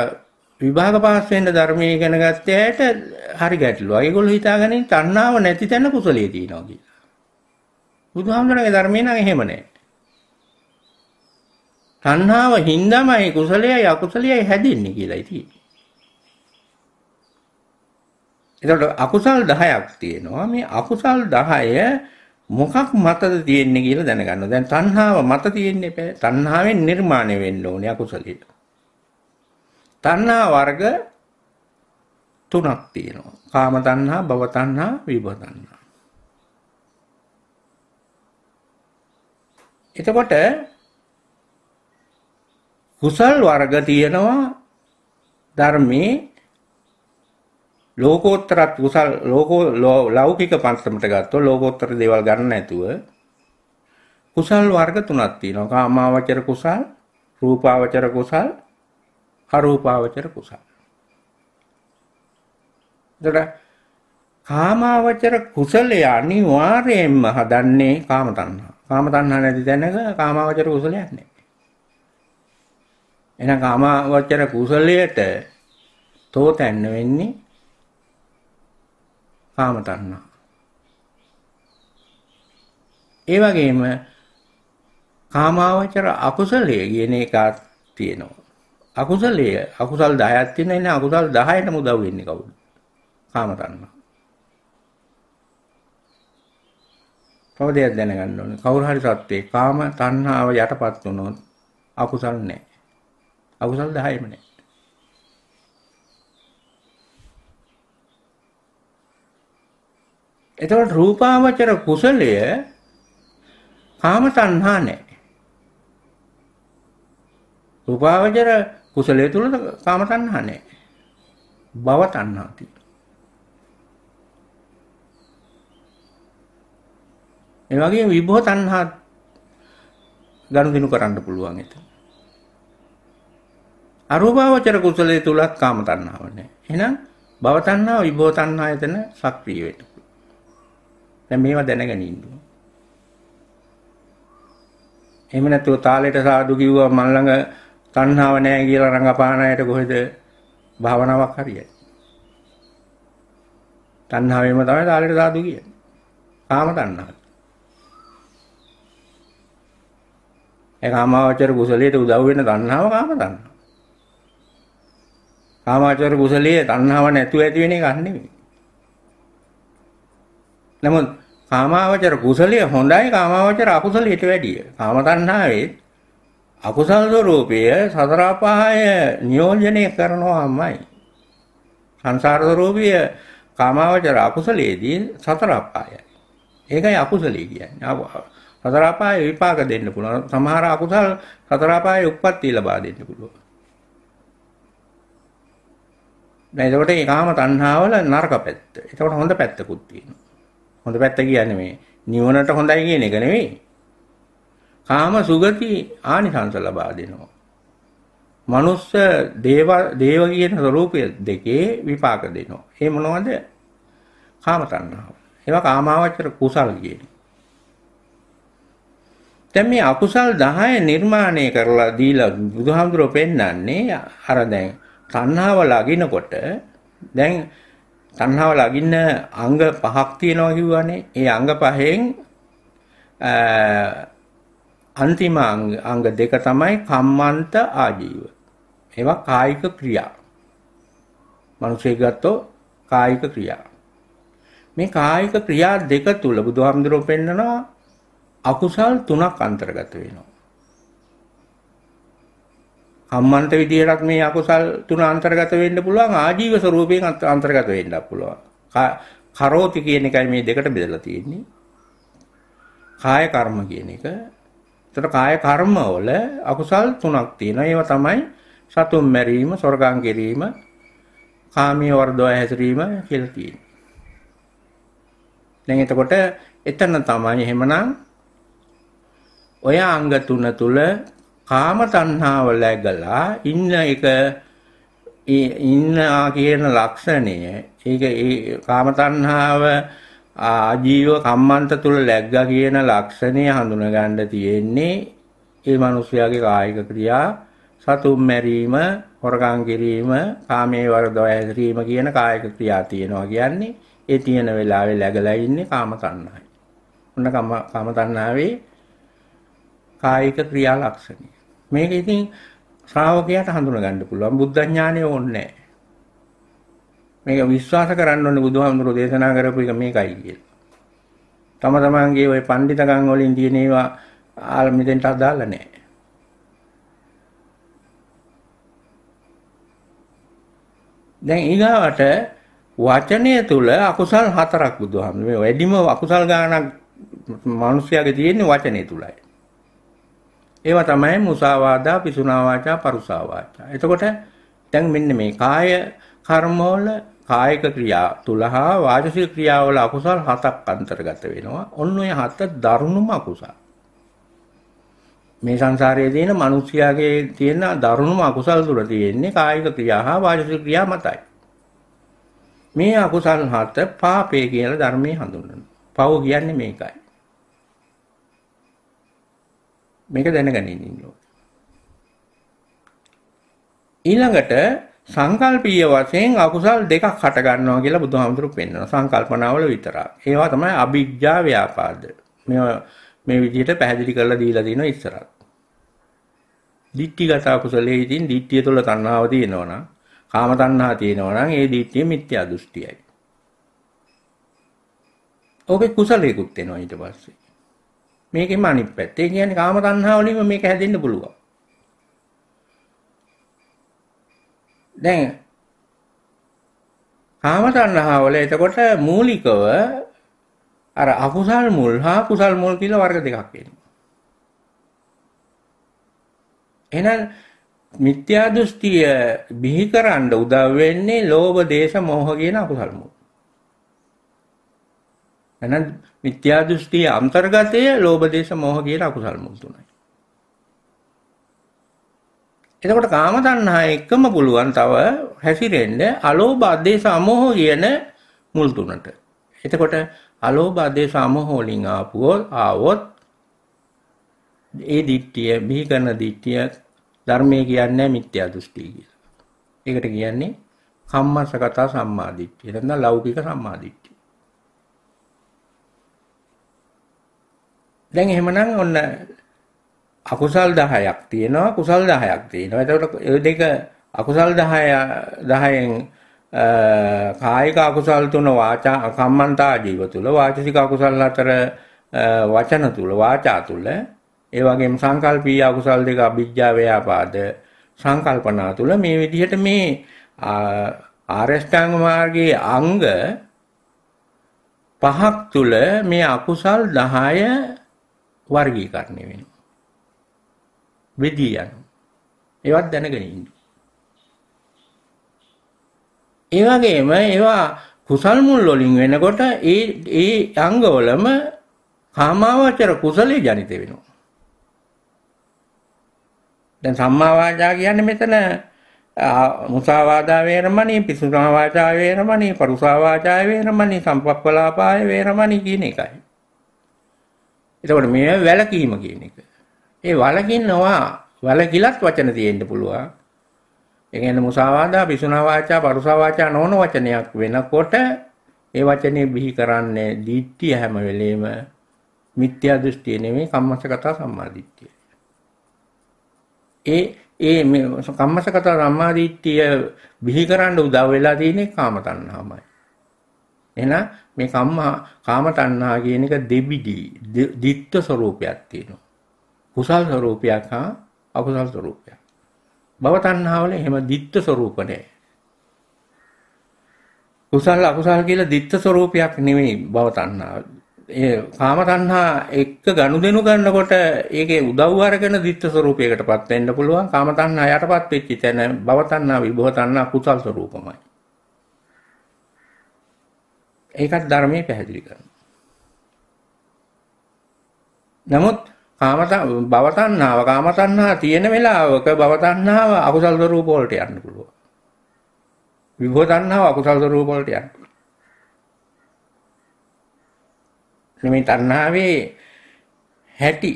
විභාග පාස් වෙන්න ධර්මයේ ඉගෙන ගත්තයට හරි ගැටලුවා. ඒගොල්ලෝ හිතාගන්නේ තණ්හාව නැති තැන කුසලයේ තියෙනවා කියලා. බුදුහාමුදුරන්ගේ ධර්මයේ නම් එහෙම නැහැ. තණ්හාව හින්දාමයි කුසලයයි අකුසලයයි හැදෙන්නේ කියලායි තියෙන්නේ. එතකොට අකුසල් 10ක් තියෙනවා. මේ අකුසල් 10 මොකක් මතද තියෙන්නේ කියලා දැනගන්න. දැන් තණ්හාව මත තියෙන්නේ. තණ්හාවෙන් නිර්මාණය වෙන්න ඕනේ අකුසලයේ. තණ්හා වර්ග තුනක් තියෙනවා. කාම තණ්හා, භව තණ්හා, විභව තණ්හා. එතකොට කුසල් වර්ග තියෙනවා ධර්මයේ ලෝකෝත්තරත් කුසල් ලෝකෝ ලෞකික පන්සමට ගත්තොත් ලෝකෝත්තර දේවල් ගන්න නැතුව කුසල් වර්ග තුනක් තියෙනවා කාමාවචර කුසල් රූපාවචර කුසල් අරූපාවචර කුසල්. එතකොට කාමාවචර කුසලය අනිවාර්යයෙන්ම හදන්නේ කාම තණ්හා. කාම තණ්හා නැති තැනක කාමාවචර කුසලයක් නැහැ. එහෙනම් කාමාවචර කුසලයට තෝතැන්න වෙන්නේ කාම තණ්හා. ඒ වගේම කාමාවචර අකුසලයේ කියන එකක් තියෙනවා. අකුසලයේ අකුසල් 10ක් තියෙන ඉන්නේ අකුසල් 10ටම උදව් වෙන්නේ කවුද? කාම තණ්හා. පොඩියක් දැනගන්න ඕනේ. කවුරු හරි සත්‍යේ කාම තණ්හාව යටපත් වුණොත් අකුසල් නැහැ. අකුසල් 10ම නැහැ. එතකොට රූපාවචර කුසලය කාම තණ්හා නැහැ. රූපාවචර කුසලයේ තුල කාම තණ්හා නැහැ. භව තණ්හා තියෙනවා. ඒ වගේම විභව තණ්හා ගනුදෙනු කරන්න පුළුවන් එතන. අරූපාවචර කුසලයේ තුලත් කාම තණ්හාව නැහැ. එහෙනම් භව තණ්හා විභව තණ්හා එතන සක්‍රිය වෙන්න පුළුවන්. දැන් මේවා දැනගෙන ඉන්න ඕන. එහෙම නැත්නම් තාලෙට සාදු කිව්වා මන් ළඟ තණ්හාව නැහැ කියලා රඟපාන අයට කොහෙද භාවනාවක් හරියයි. තණ්හාවෙම තමයි තාලෙට සාදු කියන්නේ. කාම තණ්හාව. ඒ කාමාවචර කුසලයට උදව් වෙන තණ්හාව කාම තණ්හාව. කාමාවචර කුසලයේ තණ්හාව නැතුව ඇති වෙන එකක් නෙමෙයි. නමුත් කාමාවචර කුසලය හොඳයි කාමාවචර අකුසලයට වැඩිය. කාම තණ්හාවේ අකුසල් ස්වરૂපය සතර පහය නියෝජනය කරනවාමයි. සංසාර ස්වરૂපය කාමාවචර අකුසලයේදී සතර අපායයි. ඒකයි අකුසලයේ කියන්නේ. සතර අපාය විපාක දෙන්න පුළුවන්. සමහර අකුසල් සතර අපායේ උප්පත්ති ලබා දෙන්න පුළුවන්. දැන් එතකොට ඒ කාම තණ්හාවල නරක පැත්ත. එතකොට හොඳ පැත්තකුත් තියෙනවා. හොඳ පැත්ත කියන්නේ මේ නිවනට හොඳයි කියන එක නෙවෙයි. කාම සුගති ආනිසංස ලබා දෙනවා. මනුස්ස දේව දේව කියන ස්වરૂපය දෙකේ විපාක දෙනවා. ඒ මොනවද? කාම තණ්හාව. ඒවා කාමාවචර කුසල් කියන්නේ. දැන් මේ අකුසල් 10 නිර්මාණය කරලා දීලා බුදුහාමුදුරුවෝ පෙන්නන්නේ අර දැන් තණ්හාව ලගිනකොට දැන් තණ්හාව ලගින්න අංග පහක් තියෙනවා කිව්වනේ. ඒ අංග පහෙන් අන්තිම අංග දෙක තමයි කම්මන්ත ආජීව. ඒවා කායික ක්‍රියා. මිනිස්සේ ගත්තෝ කායික ක්‍රියා. මේ කායික ක්‍රියා දෙක තුල බුදුහාමුදුරුවෝ පෙන්නනවා අකුසල් තුනක් අන්තර්ගත වෙනවා. කම්මන්ත විදියටත් මේ අකුසල් තුන අන්තර්ගත වෙන්න පුළුවන් ආජීව ස්වરૂපයෙන් අන්තර්ගත වෙන්නත් පුළුවන්. කරෝති කියන එකයි මේ දෙකට බෙදලා තියෙන්නේ. කාය කර්ම කියන එක එතකොට කාය කර්මවල අකුසල් තුනක් තියෙනවා. ඒවා තමයි සතුම් මැරීම, සොරකම් කිරීම, කාමී වර්ධව හැසිරීම කියලා තියෙන්නේ. දැන් එතකොට එතන තමයි එහෙමනම් ඔය අංග තුන තුල කාම තණ්හාව läගලා ඉන්න එක ඉන්නා කියන ලක්ෂණය ඒක ඒ කාම තණ්හාව ආජීව කම්මන්ත තුල läග්ගා කියන ලක්ෂණය හඳුනගන්න තියෙන්නේ ඒ මිනිස්යාගේ කායික ක්‍රියා සතුම් මැරීම හොරකම් කිරීම කාමයේ වර්ධව හැසිරීම කියන කායික ක්‍රියා තියෙනවා කියන්නේ ඒ තියෙන වෙලාවේ läගලා ඉන්නේ කාම තණ්හායි. ඔන්න කාම කාම තණ්හාවේ කායික ක්‍රියා ලක්ෂණය. මේක ඉතින් ශ්‍රාවකයාට හඳුනගන්න පුළුවන් බුද්ධ ඥානය ඕනේ නැහැ. මේක විශ්වාස කරන්න ඕනේ බුදුහාමුදුරෝ දේශනා කරපු එක මේකයි කියලා. තම තමන්ගේ ওই පඬිතකම් වලින් තියෙන ඒවා ආල මෙතෙන්ට අදාළ නැහැ. දැන් ඊගාවට වචනය තුල අකුසල් හතරක් බුදුහාමුදුරෝ මේ වැඩිම අකුසල් ගාණක් මිනිස්යාගේ තියෙන්නේ වචනේ තුලයි. ඒවා තමයි මුසාවාදා, පිසුනා වාචා, පරුසා වාචා. එතකොට දැන් මෙන්න මේ කාය කර්මවල කායික ක්‍රියා 13 වාචසික ක්‍රියාවල අකුසල් හතක් අන්තර්ගත වෙනවා. ඔන්න ඔය හත දරුණුම අකුසල්. මේ සංසාරයේ තියෙන මිනිස්යාගේ තියෙන දරුණුම අකුසල් තුල තියෙන්නේ කායික ක්‍රියා හා වාචසික ක්‍රියා මතයි. මේ අකුසල් හත පාපේ කියලා ධර්මයේ හඳුන්වනවා. පව කියන්නේ මේකයි. මේක දැනගන්න ඉන්න ඕනේ. ඊළඟට සංකල්පීය වශයෙන් අකුසල් දෙකක් හට ගන්නවා කියලා බුදුහාමුදුරු පෙන්වනවා සංකල්පනාවල විතරක්. ඒවා තමයි අභිජ්ජා ව්‍යාපාද. මේවා මේ විදිහට පැහැදිලි කරලා දීලා තිනවා ඉස්සරහ. දිට්ඨිගත කුසලයේ ඉතින් දිට්ඨිය තුළ තණ්හාව තියෙනවනම් කාම තණ්හා තියෙනවනම් ඒ දිට්ඨිය මිත්‍යා දෘෂ්ටියයි. ඕකේ කුසලයකුත් එනවා ඊට පස්සේ. මේකෙම අනිත් පැත්ත. ඒ කියන්නේ කාම තණ්හාව වලින්ම මේක හැදෙන්න පුළුවන්. දැන් කාම තණ්හාවල එතකොට මූලිකව අර අකුසල් මුල් හා කුසල් මුල් කියලා වර්ග දෙකක් වෙනවා. එහෙනම් මිත්‍යා දෘෂ්ටිය බිහි කරන්න උදව් වෙන්නේ ලෝභ, දේශ, මෝහ කියන අකුසල් මුල්. එහෙනම් මිත්‍යා දෘෂ්ටියේ අන්තර්ගතය ලෝභ, දේශ, මෝහ කියන අකුසල් මුල් තුනයි. එතකොට කාම තණ්හා එක්කම පුළුවන් තව හැසිරෙන්න අලෝභ අධේස අමෝහ කියන මුල් තුනට. එතකොට අලෝභ අධේස අමෝහ වලින් ආවොත් ඒ දිට්ඨිය බිහි කරන දිට්ඨිය ධර්මයේ කියන්නේ මිත්‍යා දෘෂ්ටි කියලා. ඒකට කියන්නේ කම්මසගත සම්මාදිට්ඨිය. නැත්නම් ලෞකික සම්මාදිට්ඨිය. දැන් එහෙමනම් ඔන්න අකුසල් 10ක් තියෙනවා කුසල් 10ක් තියෙනවා. එතකොට ඒ දෙක අකුසල් 10 10න් කායික අකුසල් තුන වාචා කම්මන්තා ජීව තුල වාචික අකුසල් අතර වචන තුල වාචා තුල ඒ වගේම සංකල්පීය අකුසල් දෙක අභිජ්ජා ව්‍යාපාද සංකල්පනා තුල මේ විදිහට මේ ආරෂ්ඨාංග මාර්ගයේ අංග පහක් තුල මේ අකුසල් 10 වර්ගීකරණය වෙනවා වෙදී යනවා. ඒවත් දැනගෙන ඉන්න. ඒ වගේම ඒවා කුසල් මුල් වලින් වෙනකොට ඒ ඒ අංගවලම කාමාවචර කුසලයේ ජනිත වෙනවා. දැන් සම්මා වාචා කියන්නේ මෙතන මුසාවාදා වේරමණී පිසුනා වාචා වේරමණී පරුසා වාචා වේරමණී සම්පක්කලාපාය වේරමණී කියන එකයි. එතකොට මේ වැලකීම කියන එක. ඒ වලකින්නවා වලකිලත් වචන තියෙන්න පුළුවන්. ඒ කියන්නේ මුසාවාදා, පිසුනා වාචා, පරුසා වාචා නොවන වචනයක් වෙනකොට ඒ වචනේ බිහි කරන්නේ දිට්ඨිය හැම වෙලෙම මිත්‍යා දෘෂ්ටිය නෙමෙයි කම්මසගත සම්මාදිට්ඨිය. ඒ ඒ මේ කම්මසගත සම්මාදිට්ඨිය බිහි කරන්න උදව් වෙලා තියෙන්නේ කාම තණ්හාමයි. එහෙනම් මේ කම්මා කාම තණ්හා කියන එක දෙබිඩි දිත්ත්ව ස්වરૂපයක් තියෙනවා. කුසල් ස්වરૂපයක් හා අකුසල් ස්වરૂපයක්. භව තණ්හාවල එහෙම ditth ස්වરૂප නැහැ. කුසල් අකුසල් කියලා ditth ස්වરૂපයක් නෙමෙයි භව තණ්හාව. ඒ කාම තණ්හා එක්ක ගනුදෙනු කරනකොට ඒකේ උදව් අරගෙන ditth ස්වરૂපයකටපත් වෙන්න පුළුවන්. කාම තණ්හා යටපත් වෙච්ච තැන භව තණ්හා විභව තණ්හා කුසල් ස්වરૂපමයි. ඒකත් ධර්මයේ පැහැදිලි කරනවා. නමුත් කාම භව තණ්හාව කාම තණ්හා තියෙන වෙලාවක භව තණ්හාව අකුසල් ස්වરૂප වලට යන්න පුළුවන්. විභව තණ්හාව අකුසල් ස්වરૂප වලට යන්න. මේ තණ්හාවේ හැටි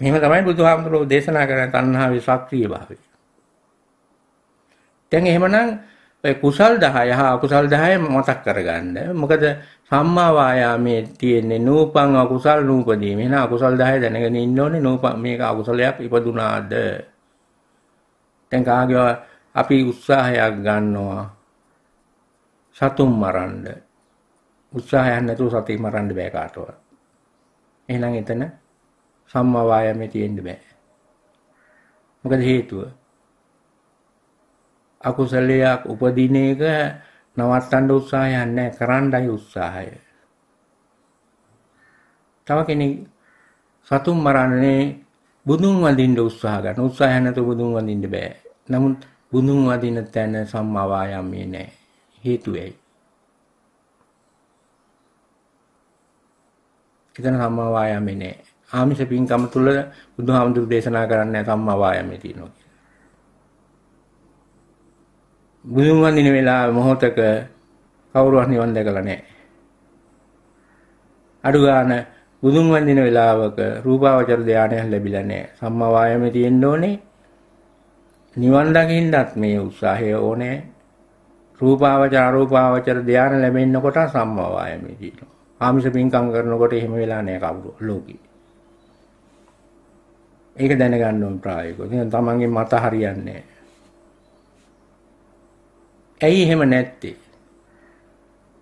මෙහෙම තමයි බුදුහාමුදුරුවෝ දේශනා කරන තණ්හාවේ ශක්‍රීය භාවය. දැන් එහෙමනම් ඔය කුසල් 10 හා අකුසල් 10 මතක් කරගන්න. මොකද සම්මා වායාමයේ තියෙන්නේ නූපං අකුසල් නූපදීම. එහෙනම් අකුසල් 10 දැනගෙන ඉන්න ඕනේ නූපං මේක අකුසලයක් ඉපදුනාද? දැන් කාගේ අපි උත්සාහයක් ගන්නවා සතුම් මරන්න. උත්සාහයක් නැතුව සතේ මරන්න බෑ කාටවත්. එහෙනම් එතන සම්මා වායාමයේ තියෙන්න බෑ. මොකද හේතුව? අකුසලයක් උපදින එක නවත්තන්න උත්සාහයක් නැහැ කරන්නයි උත්සාහය. තව කෙනෙක් සතුන් මරන්නේ බුදුන් වඳින්න උත්සාහ ගන්න. උත්සාහ නැතුව බුදුන් වඳින්න බෑ. නමුත් බුදුන් වඳින තැන සම්මා වායාමයේ නැහැ. හේතුව ඇයි? එතන සම්මා වායාමයේ නැහැ. ආමිෂ පින්කම තුල බුදුහාමුදුරු දේශනා කරන්නේ සම්මා වායාමයේ තියෙනවා. බුදුන් වඳින වෙලාව මොහොතක කවුරුවත් නිවන් දැකලා නැහැ. අඩු ගන්න බුදුන් වඳින වෙලාවක රූපාවචර ධානයක් ලැබිලා නැහැ. සම්මා වායමේ තියෙන්න ඕනේ. නිවන් දකින්නත් මේ උත්සාහය ඕනේ. රූපාවචර අරූපාවචර ධානය ලැබෙන්නකොට සම්මා වායමේ තියෙනවා. ආමිෂ පින්කම් කරනකොට එහෙම වෙලා නැහැ කවුරු ලෝකේ. ඒක දැනගන්න ඕන ප්‍රායෝගිකව. එහෙනම් තමන්ගේ මත හරියන්නේ නැහැ. ඇයි එහෙම නැත්තේ?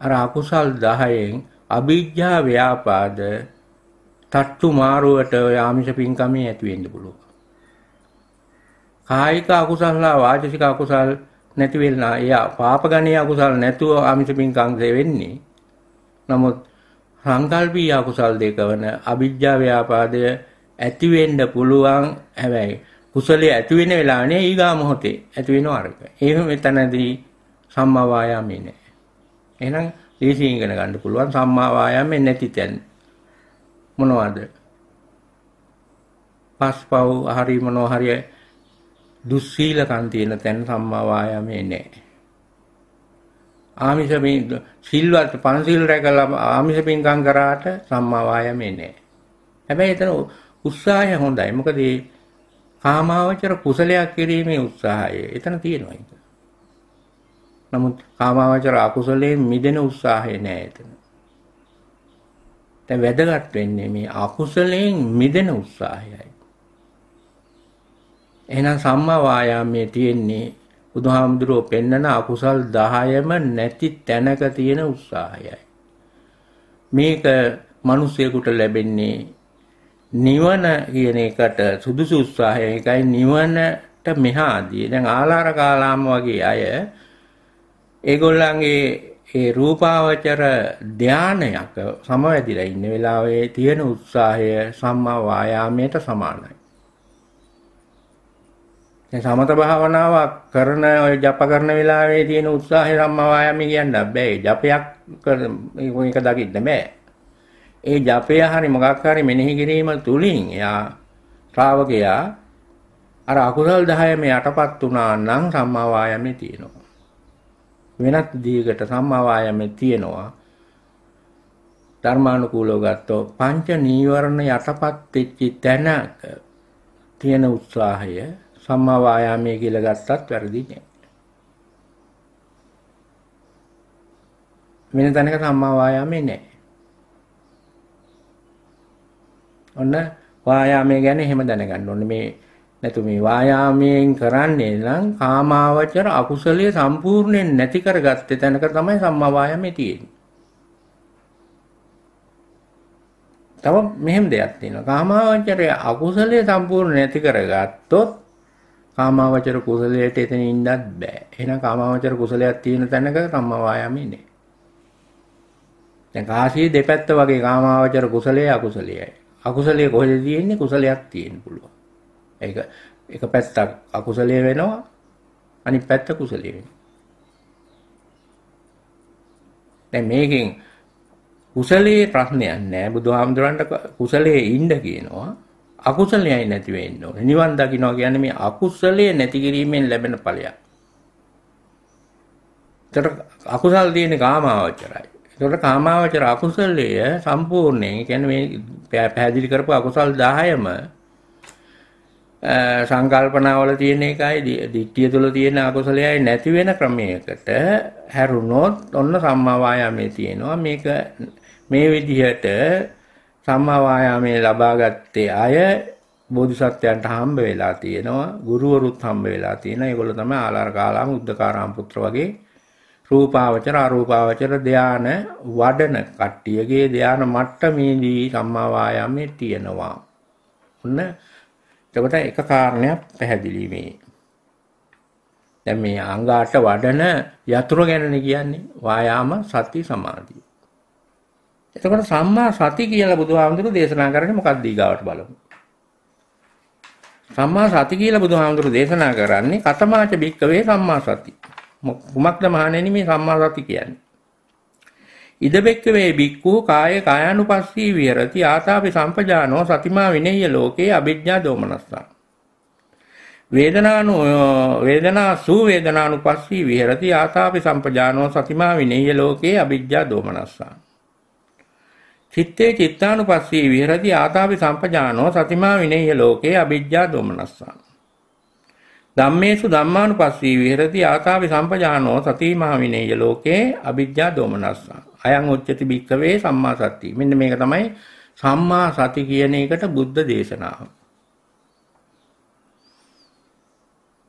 අර අකුසල් 10න් අභිජ්ජා ව්‍යාපාද තට්ටු මාරුවට ඔය ආමිෂ පින්කමේ ඇති වෙන්න පුළුවන්. කායික අකුසල් හා වාචික අකුසල් නැති වෙලා එයා පාපගණීය අකුසල් නැතුව ආමිෂ පින්කම් වෙන්නේ. නමුත් සංකල්පීය අකුසල් දෙකවන අභිජ්ජා ව්‍යාපාදය ඇති වෙන්න පුළුවන් හැබැයි කුසලයේ ඇති වෙන වෙලාවනේ ඊගා මොහොතේ ඇති වෙනව අරක. එහෙම මෙතනදී සම්මා වායාමේ නැහැ. එහෙනම් දීසින් ඉගෙන ගන්න පුළුවන් සම්මා වායාමේ නැති තැන. මොනවද? පස්පව් හරි මොනවා හරි දුස්සීලකම් තියෙන තැන සම්මා වායාමේ නැහැ. ආමිෂ පින් සිල්වත් පන්සිල් රැකලා ආමිෂ පින්කම් කරාට සම්මා වායාමේ නැහැ. හැබැයි එතන උත්සාහය හොඳයි. මොකද ඒ කාමාවචර කුසලයක් කිරීමේ උත්සාහය එතන තියෙනවා. නමුත් කාමාවචර අකුසලයෙන් මිදෙන උත්සාහය නෑ එතන. දැන් වැදගත් වෙන්නේ මේ අකුසලයෙන් මිදෙන උත්සාහයයි. එහෙනම් සම්මා වායාමයේ තියෙන්නේ බුදුහාමුදුරුව පෙන්නන අකුසල් 10ම නැති තැනක තියෙන උත්සාහයයි. මේක මිනිසෙකුට ලැබෙන්නේ නිවන කියන එකට සුදුසු උත්සාහය එකයි නිවනට මෙහාදී. දැන් ආලාර කාලාම වගේ අය ඒගොල්ලන්ගේ ඒ රූපාවචර ධානයක් සමවැදිලා ඉන්න වෙලාවේ තියෙන උත්සාහය සම්මා වායාමයට සමානයි. දැන් සමත භාවනාව කරන ඔය ජප කරන වෙලාවේ තියෙන උත්සාහය සම්මා වායාමය කියන්න බෑ. ඒ ජපයක් කරන එක දකින්න බෑ. ඒ ජපය හරි මොකක් හරි මෙනෙහි කිරීම තුලින් එයා ශ්‍රාවකයා අර අකුසල් 10 මේ යටපත් වුණා නම් සම්මා වායාමයේ තියෙනවා. වෙනත් දියකට සම්මා වායාමයේ තියෙනවා ධර්මානුකූලව ගත්තොත් පංච නීවරණ යටපත් වෙච්ච තැනක තියෙන උත්සාහය සම්මා වායාමයේ කියලා ගත්තත් වැරදි නෑ වෙන තැනක සම්මා වායාමයේ නෑ ඔන්න වායාමයේ ගැන එහෙම දැනගන්න ඕනේ මේ නැතු මේ වායාමයෙන් කරන්නේ නම් කාමාවචර අකුසලයේ සම්පූර්ණයෙන් නැති කරගත්තේ තැනක තමයි සම්මා වායාමයේ තියෙන්නේ. තව මෙහෙම දෙයක් තියෙනවා. කාමාවචරයේ අකුසලයේ සම්පූර්ණ නැති කරගත්තොත් කාමාවචර කුසලයට එතන ඉන්නත් බෑ. එහෙනම් කාමාවචර කුසලයක් තියෙන තැනක සම්මා වායාමයේ නෑ. දැන් කාසිය දෙපැත්ත වගේ කාමාවචර කුසලයේ අකුසලයයි. අකුසලයේ කොහෙද තියෙන්නේ? කුසලයක් තියෙන්න පුළුවන්. ඒක එක පැත්තක් අකුසලයේ වෙනවා අනිත් පැත්ත කුසලයේ වෙනවා. දැන් මේකෙන් කුසලයේ ප්‍රශ්නයක් නැහැ. බුදුහාමුදුරන්ට කුසලයේ ඉන්න කියනවා. අකුසලයයි නැති වෙන්න ඕනේ. නිවන් දකින්නවා කියන්නේ මේ අකුසලයේ නැති කිරීමෙන් ලැබෙන ඵලයක්. ඒතර අකුසල් තියෙන කාමාවචරයි. ඒතර කාමාවචර අකුසලය සම්පූර්ණයෙන් කියන්නේ මේ පැහැදිලි කරපු අකුසල් 10ම සංකල්පනාවල තියෙන එකයි දිට්ඨිය තුල තියෙන අකුසලයයි නැති වෙන ක්‍රමයකට හැරුණොත් ඔන්න සම්මා වායාමයේ තියෙනවා මේක මේ විදිහට සම්මා වායාමයේ ලබාගත්තේ අය බෝධිසත්වයන්ට හම්බ වෙලා තියෙනවා ගුරුවරුත් හම්බ වෙලා තියෙනවා ඒගොල්ලෝ තමයි ආලාර කාලාම උද්දකාරාම පුත්‍ර වගේ රූපාවචර අරූපාවචර ධාන වඩන කට්ටියගේ ධාන මට්ටමේදී සම්මා වායාමයේ තියෙනවා ඔන්න එතකොට එක කාරණයක් පැහැදිලි මේ. දැන් මේ අංගාට වඩන යතුරු ගැනනේ කියන්නේ වායාම සති සමාධිය. එතකොට සම්මා සති කියලා බුදුහාමුදුරු දේශනා කරන්නේ මොකක්ද ඊගාවට බලමු. සම්මා සති කියලා බුදුහාමුදුරු දේශනා කරන්නේ කතමාච බික්කවේ සම්මා සති. කුමක්ද මහණෙනි මේ සම්මා සති කියන්නේ? ඉදබෙක්කවේ බික්කූ කාය කායනුපස්සී විහෙරති ආතාපි සම්පජානෝ සතිමා විනෙය්‍ය ලෝකේ අභිඥා දෝමනස්සා වේදනානු වේදනා සූ වේදනානුපස්සී විහෙරති ආතාපි සම්පජානෝ සතිමා විනෙය්‍ය ලෝකේ අභිඥා දෝමනස්සා චිත්තේ චිත්තානුපස්සී විහෙරති ආතාපි සම්පජානෝ සතිමා විනෙය්‍ය ලෝකේ අභිඥා දෝමනස්සා ධම්මේසු ධම්මානුපස්සී විහෙරති ආතාපි සම්පජානෝ සතිමා විනෙය්‍ය ලෝකේ අභිඥා දෝමනස්සා අයං උච්චති භික්කවේ සම්මා සති. මෙන්න මේක තමයි සම්මා සති කියන එකට බුද්ධ දේශනාව.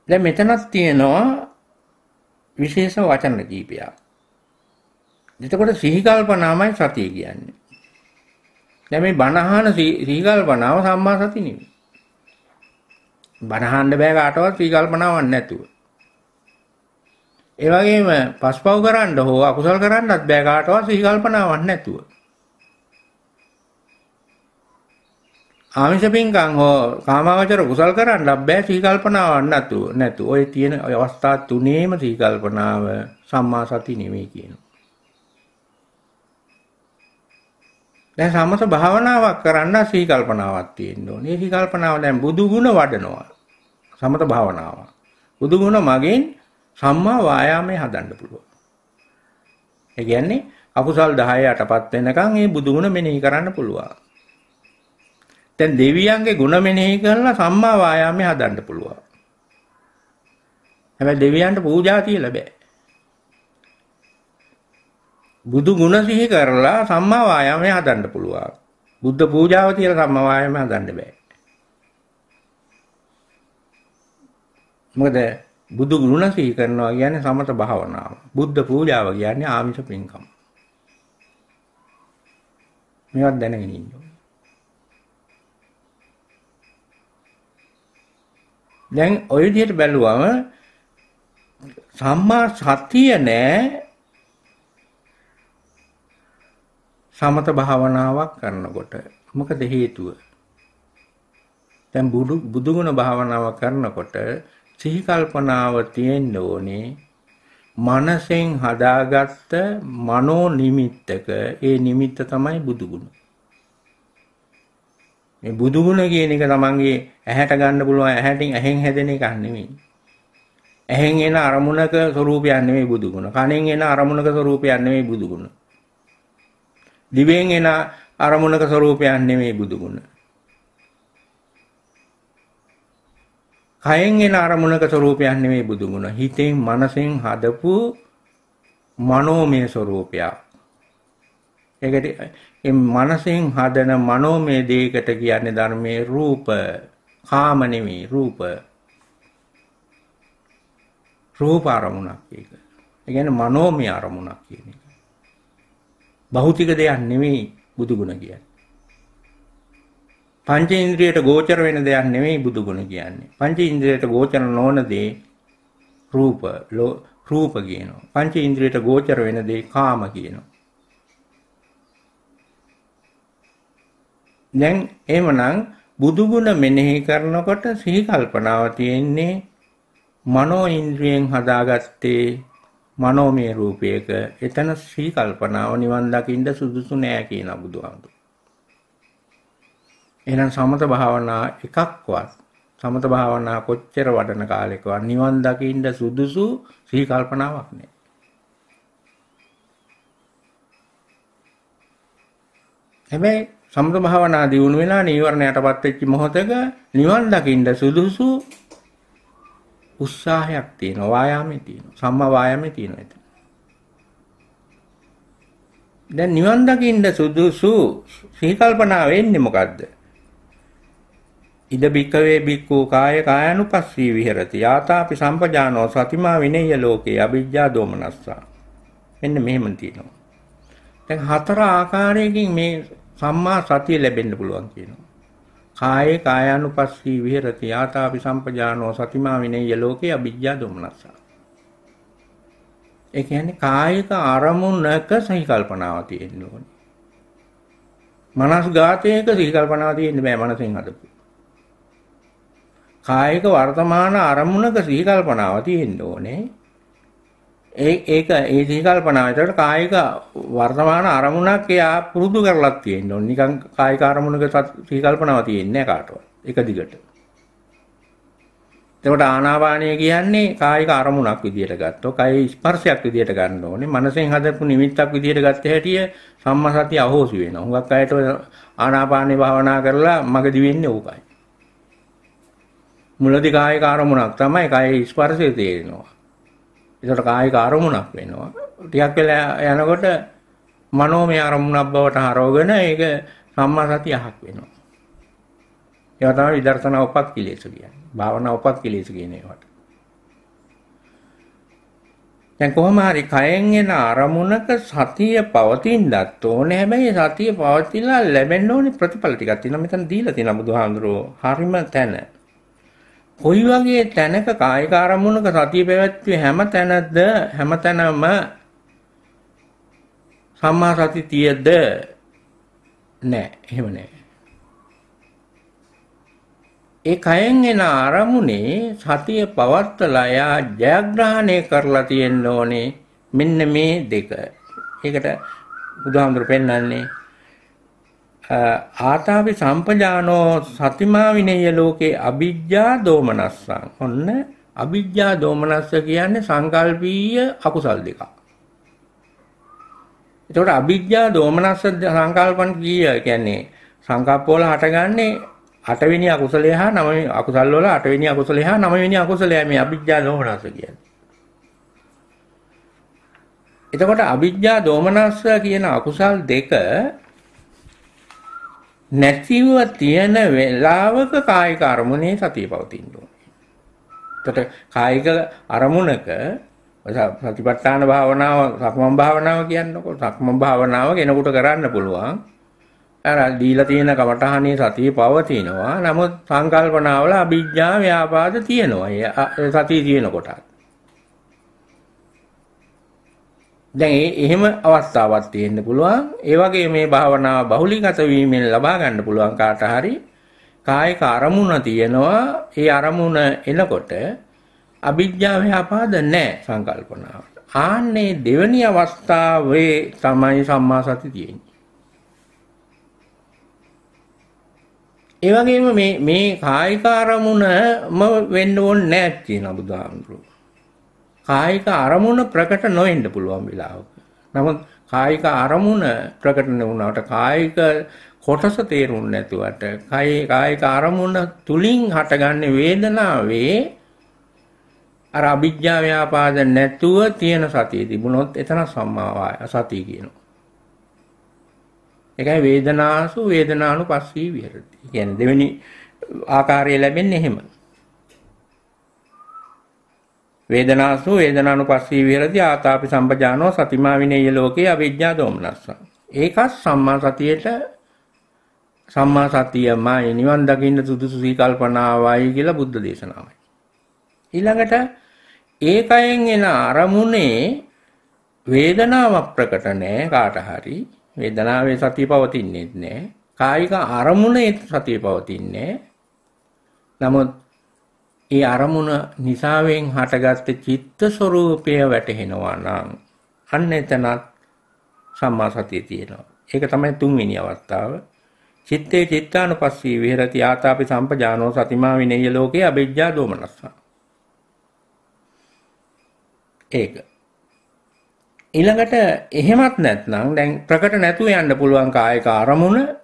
දැන් මෙතනත් තියෙනවා විශේෂ වචන කීපයක්. එතකොට සිහි කල්පනාමයි සතිය කියන්නේ. දැන් මේ බණහන සිහි කල්පනාව සම්මා සති නෙමෙයි. බණහන්න බෑ කාටවත් සිහි කල්පනාවක් නැතුව. ඒ වගේම පස්පව් කරන්න හෝ අකුසල් කරන්නත් බෑ කාටවත් සිහි කල්පනාවක් නැතුව. ආමිෂ පින්කම් හෝ කාමාවචර කුසල් කරන්න බෑ සිහි කල්පනාවක් නැතුව. නැතු. ඔය තියෙන අවස්ථා තුනේම සිහි කල්පනාව සම්මා සති නෙමෙයි කියනවා. දැන් සමස භාවනාවක් කරන්න සිහි කල්පනාවක් තියෙන්න ඕනේ. සිහි කල්පනාව දැන් බුදු ගුණ වඩනවා. සමත භාවනාව. බුදු ගුණ මගෙන් සම්මා වායාමයේ හදන්න පුළුවන්. ඒ කියන්නේ අකුසල් 10 යටපත් වෙනකන් මේ බුදු ගුණ මෙනෙහි කරන්න පුළුවන්. දැන් දෙවියන්ගේ ගුණ මෙනෙහි කරලා සම්මා වායාමයේ හදන්න පුළුවන්. හැබැයි දෙවියන්ට පූජා කියලා බෑ. බුදු ගුණ සිහි කරලා සම්මා වායාමයේ හදන්න පුළුවන්. බුද්ධ පූජාව කියලා සම්මා වායාමයේ හදන්න බෑ. මොකද බුදු ගුණ සිහි කරනවා කියන්නේ සමත භාවනාව. බුද්ධ පූජාව කියන්නේ ආමිෂ පින්කම. මේවත් දැනගෙන ඉන්න දැන් ඔය විදිහට බැලුවම සම්මා සතිය නෑ සමත භාවනාවක් කරනකොට මොකද හේතුව? දැන් බුදු බුදුගුණ භාවනාව කරනකොට සිහි කල්පනාව තියෙන්න ඕනේ මනසෙන් හදාගත්ත මනෝ නිමිත්තක ඒ නිමිත්ත තමයි බුදු ගුණ. මේ බුදු ගුණ කියන එක තමන්ගේ ඇහැට ගන්න පුළුවන් ඇහැටින් ඇහෙන් හැදෙන එකක් නෙමෙයි. ඇහෙන් එන අරමුණක ස්වરૂපයක් නෙමෙයි බුදු ගුණ. කනෙන් එන අරමුණක ස්වરૂපයක් නෙමෙයි බුදු ගුණ. දිවෙන් එන අරමුණක ස්වરૂපයක් නෙමෙයි බුදු ගුණ. කයෙන් එන අරමුණක ස්වરૂපයක් නෙමෙයි බුදු ගුණ. හිතෙන් මනසෙන් හදපු මනෝමය ස්වરૂපයක්. ඒකට මේ මනසෙන් හදන මනෝමය දෙයකට කියන්නේ ධර්මයේ රූප, කාම නෙමෙයි රූප. රූප අරමුණක් ඒක. ඒ කියන්නේ මනෝමය අරමුණක් කියන එක. භෞතික දෙයක් නෙමෙයි බුදු ගුණ කියන්නේ. පංචේන්ද්‍රියට ගෝචර වෙන දෙයක් නෙමෙයි බුදු ගුණ කියන්නේ. පංචේන්ද්‍රියට ගෝචර නොවන දේ රූප රූප කියනවා. පංචේන්ද්‍රියට ගෝචර වෙන දේ කාම කියනවා. දැන් එහෙමනම් බුදු ගුණ මෙනෙහි කරනකොට සිහි කල්පනාව තියෙන්නේ මනෝ ඉන්ද්‍රියෙන් හදාගත්තේ මනෝමය රූපයක එතන සිහි කල්පනාව නිවන් දකින්න සුදුසු නෑ කියන බුදුහාමුදුරුවෝ එහෙනම් සමත භාවනා එකක්වත් සමත භාවනා කොච්චර වඩන කාලෙකවත් නිවන් දකින්න සුදුසු සිහි කල්පනාවක් නෑ. හැබැයි සමත භාවනා දියුණු වෙලා නීවරණයටපත් වෙච්ච මොහොතක නිවන් දකින්න සුදුසු උත්සාහයක් තියෙනවා වායාමයේ තියෙනවා සම්මා වායාමයේ තියෙනවා ඒක. දැන් නිවන් දකින්න සුදුසු සිහි කල්පනා වෙන්නේ මොකද්ද? ඉද භික්කවේ භික්කූ කාය කායනුපස්සී විහෙරති යාතාපි සම්පජානෝ සතිමා විනේය ලෝකේ අභිජ්ජා දෝමනස්සා මෙන්න මෙහෙම තියෙනවා දැන් හතර ආකාරයකින් මේ සම්මා සතිය ලැබෙන්න පුළුවන් කියනවා කායේ කායනුපස්සී විහෙරති යාතාපි සම්පජානෝ සතිමා විනේය ලෝකේ අභිජ්ජා දෝමනස්සා ඒ කියන්නේ කායික අරමුණක සංකල්පනාව තියෙන්න ඕනේ මනස් ගාතයක සංකල්පනාව තියෙන්න බෑ මනසෙන් හදපු කායික වර්තමාන අරමුණක සිහි කල්පනාව තියෙන්න ඕනේ. ඒ ඒක ඒ සිහි කල්පනාව. ඒකට කායික වර්තමාන අරමුණක් එයා පුරුදු කරලා තියෙන්න ඕනේ. නිකන් කායික අරමුණක සිහි කල්පනාව තියෙන්නේ කාටවත්. එක දිගට. එතකොට ආනාපානය කියන්නේ කායික අරමුණක් විදියට ගත්තොත් කය ස්පර්ශයක් විදියට ගන්න ඕනේ. මනසෙන් හදපු නිමිත්තක් විදියට ගත්ත හැටිය සම්මා සතිය අහෝසි වෙනවා. හුඟක් අයට ආනාපානේ භාවනා කරලා මගදී වෙන්නේ ඕකයි. මුලදී කායික ආරමුණක් තමයි කය ස්පර්ශය තියෙනවා. ඒකට කායික ආරමුණක් වෙනවා. ටිකක් වෙලා යනකොට මනෝමය ආරමුණක් බවට හරවගෙන ඒක සම්මා සතියක් වෙනවා. ඒවා තමයි විදර්ශනා උපත් කිලේස කියන්නේ. භාවනා උපත් කිලේස කියන ඒවාට. දැන් කොහොම හරි කයෙන් එන අරමුණක සතිය පවතිනවත් ඕනේ. හැබැයි සතිය පවතිලා ලැබෙන්න ඕනේ ප්‍රතිඵල ටිකක් තියෙනවා. මෙතන දීලා තියෙනවා බුදුහාඳුරෝ. හරිම තැන. කොයි වගේ තැනක කායික අරමුණක සතිය පැවැත්වුවේ හැම තැනද හැම තැනම සම්මා සති තියද නෑ එහෙම නෑ ඒ කයෙන් එන අරමුණේ සතිය පවත්තලා යා ජයග්‍රහණය කරලා තියෙන්න ඕනේ මෙන්න මේ දෙක ඒකට බුදුහාමුදුරු පෙන්වන්නේ ආතාවි සම්පජානෝ සතිමා විනේය ලෝකේ අවිජ්ජා දෝමනස්සං. ඔන්න අවිජ්ජා දෝමනස්ස කියන්නේ සංකල්පීය අකුසල් දෙකක්. එතකොට අවිජ්ජා දෝමනස්ස සංකල්පන් කීය කියන්නේ සංකප්පවල හටගන්නේ අටවෙනි අකුසලය හා නවවෙනි අකුසල් වල අටවෙනි අකුසලය හා නවවෙනි අකුසලය මේ අවිජ්ජා දෝමනස්ස කියන්නේ. එතකොට අවිජ්ජා දෝමනස්ස කියන අකුසල් දෙක නැතිව තියෙන වෙලාවක කායික අරමුණේ සතිය පවතින්න ඕනේ. එතකොට කායික අරමුණක සතිපට්ඨාන භාවනාව සක්මන් භාවනාව කියන්නකො සක්මන් භාවනාව කෙනෙකුට කරන්න පුළුවන්. අර දීලා තියෙන කමඨහනේ සතිය පවතිනවා. නමුත් සංකල්පනාවල අභිඥා ව්‍යාපාද තියෙනවා. සතිය තියෙන කොටත්. දැන් ඒ එහෙම අවස්ථාවක් තියෙන්න පුළුවන්. ඒ වගේ මේ භාවනාව බහුලීගත වීමෙන් ලබා ගන්න පුළුවන් කාට හරි කායික අරමුණ තියෙනවා. ඒ අරමුණ එනකොට අවිද්‍යාව ව්‍යාපාද නැහැ සංකල්පනාවට. ආන්නේ දෙවෙනි අවස්ථාවේ තමයි සම්මා සති තියෙන්නේ. ඒ වගේම මේ මේ කායික අරමුණම වෙන්න ඕනේ නැහැ කියන බුදුහාමුදුරුවෝ. කායික අරමුණ ප්‍රකට නොවෙන්න පුළුවන් වෙලාවක. නමුත් කායික අරමුණ ප්‍රකට නොවුනට කායික කොටස තේරුම් නැතුවට කායි කායික අරමුණ තුලින් හටගන්නේ වේදනාවේ අර අභිඥා ව්‍යාපාද නැතුව තියෙන සතිය තිබුණොත් එතන සම්මා සතිය කියනවා. ඒකයි වේදනාසු වේදනානුපස්සී විහෙරති. කියන්නේ දෙවෙනි ආකාරය ලැබෙන්නේ එහෙමයි. වේදනාසු වේදනානුපස්සී විහෙරති ආතාපි සම්පජානෝ සතිමා විනේය ලෝකේ අවිජ්ජා දෝමනස්ස. ඒකත් සම්මා සතියට සම්මා සතියමයි නිවන් දකින්න සුදුසු සීකල්පනාවයි කියලා බුද්ධ දේශනාවයි. ඊළඟට ඒකයෙන් එන අරමුණේ වේදනාවක් ප්‍රකට නැහැ කාට හරි. වේදනාවේ සතිය පවතින්නේ නැහැ. කායික අරමුණේ සතිය පවතින්නේ. නමුත් ඒ අරමුණ නිසාවෙන් හටගත්ත චිත්ත ස්වરૂපය වැටහෙනවා නම් අන්න එතනත් සම්මා සතිය තියෙනවා. ඒක තමයි තුන්වෙනි අවස්ථාව. චිත්තේ චිත්තානුපස්සී විහෙරති ආතාපි සම්පජානෝ සතිමා විනේය ලෝකේ අවිජ්ජා දෝමනස්සා. ඒක. ඊළඟට එහෙමත් නැත්නම් දැන් ප්‍රකට නැතුව යන්න පුළුවන් කායික අරමුණ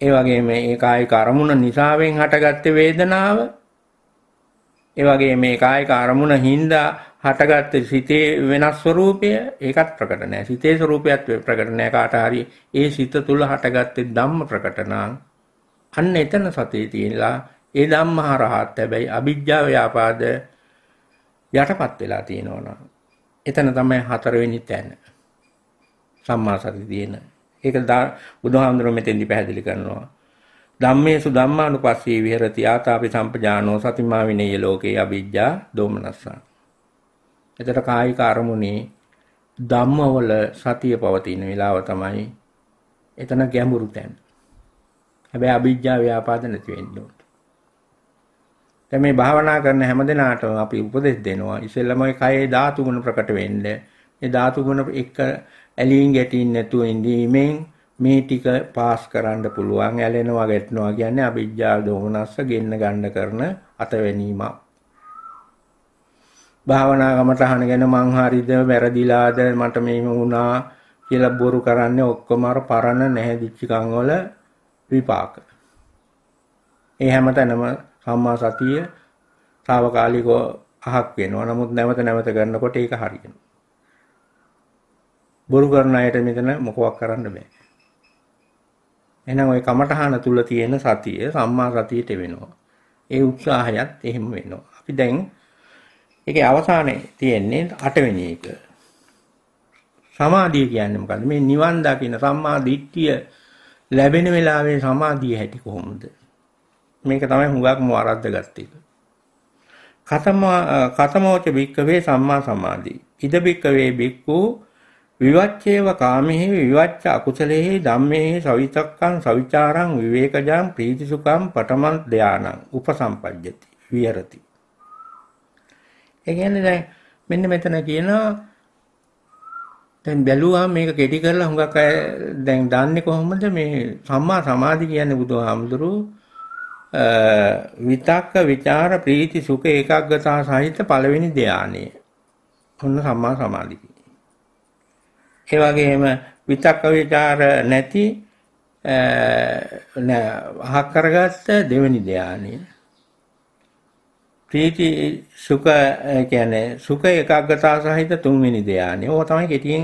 ඒ වගේම ඒ කායික අරමුණ නිසාවෙන් හටගත්තේ වේදනාව ඒ වගේ මේ කායික අරමුණ හින්දා හටගත්ත සිතේ වෙනස් ස්වરૂපය ඒකත් ප්‍රකට නෑ සිතේ ස්වરૂපයත් ප්‍රකට නෑ කාට හරි ඒ සිත තුල හටගත්තේ ධම්ම ප්‍රකට නම් අන්න එතන සතිය තියලා ඒ ධම්ම හරහත් හැබැයි අවිජ්ජා ව්‍යාපාද යටපත් වෙලා තියෙනවනම් එතන තමයි හතරවෙනි තැන සම්මා සති දිනේ ඒක බුදුහාමුදුරුවෝ මෙතෙන්දි පැහැදිලි කරනවා. ධම්මේසු ධම්මානුපස්සී විහෙරති ආතාපි සම්පජානෝ සතිමා විනේය ලෝකේ අවිජ්ජා දෝමනස්සා. එතකොට කායික අරමුණේ ධම්මවල සතිය පවතින වෙලාව තමයි එතන ගැඹුරු තැන. හැබැයි අවිජ්ජා ව්‍යාපාද නැති වෙන්න ඕන. දැන් මේ භාවනා කරන හැම දිනාටම අපි උපදෙස් දෙනවා ඉතින්ම ඔය කයේ ධාතු ගුණ ප්‍රකට වෙන්න. ඒ ධාතු ගුණ එක ඇලීන් ගැටීන් නැතුව ඉඳීමෙන් මේ ටික පාස් කරන්න පුළුවන් ඇලෙනවා ගැටෙනවා කියන්නේ අවිජ්ජා දෝමනස්ස ගෙන්න ගන්න කරන අතවැණීමක්. භාවනා කමටහන ගැන මං හරිද වැරදිලාද මට මේම වුණා කියලා බොරු කරන්නේ ඔක්කොම අර පරණ නැහැදිච්චකම් වල විපාක. ඒ හැමතැනම සම්මා සතිය తాවකාලිකව අහක් වෙනවා. නමුත් නැවත නැවත කරනකොට ඒක හරියනවා. බොරු කරන අයට මෙතන මොකවක් කරන්න බෑ. එහෙනම් ওই කමඨහන තුල තියෙන සතිය සම්මා සතියට වෙනවා. ඒ උත්සාහයත් එහෙම වෙනවා. අපි දැන් ඒකේ අවසානයේ තියෙන්නේ අටවෙනි එක. සමාධිය කියන්නේ මොකද්ද? මේ නිවන් දකින සම්මා දිට්ඨිය ලැබෙන වෙලාවේ සමාධිය හැටි කොහොමද? මේක තමයි හුඟක්ම වරද්දගත් එක. කතම කතමෝච භික්කවේ සම්මා සමාධි. ඉද භික්කවේ භික්ඛූ විවච්චේව කාමෙහි විවච්ච අකුසලෙහි ධම්මෙහි සවිතක්කං සවිචාරං විවේකජං ප්‍රීතිසුඛං පඨමං ධානං උපසම්පජ්ජති විහෙරති. ඒ කියන්නේ දැන් මෙන්න මෙතන කියනවා දැන් බැලුවා මේක කෙටි කරලා හුඟක් අය දැන් දන්නේ කොහොමද මේ සම්මා සමාධි කියන්නේ බුදුහාමුදුරුවෝ විතක්ක විචාර ප්‍රීති සුඛ ඒකාග්‍රතාව සහිත පළවෙනි ධානය. ඔන්න සම්මා සමාධිය. ඒ වගේම විතක්ක ਵਿਚාර නැති අහක් කරගත්ත දෙවෙනි ධානය. ප්‍රීති සුඛ කියන්නේ සුඛ ඒකාග්‍රතාව සහිත තුන්වෙනි ධානය. ඕක තමයි කෙටියෙන්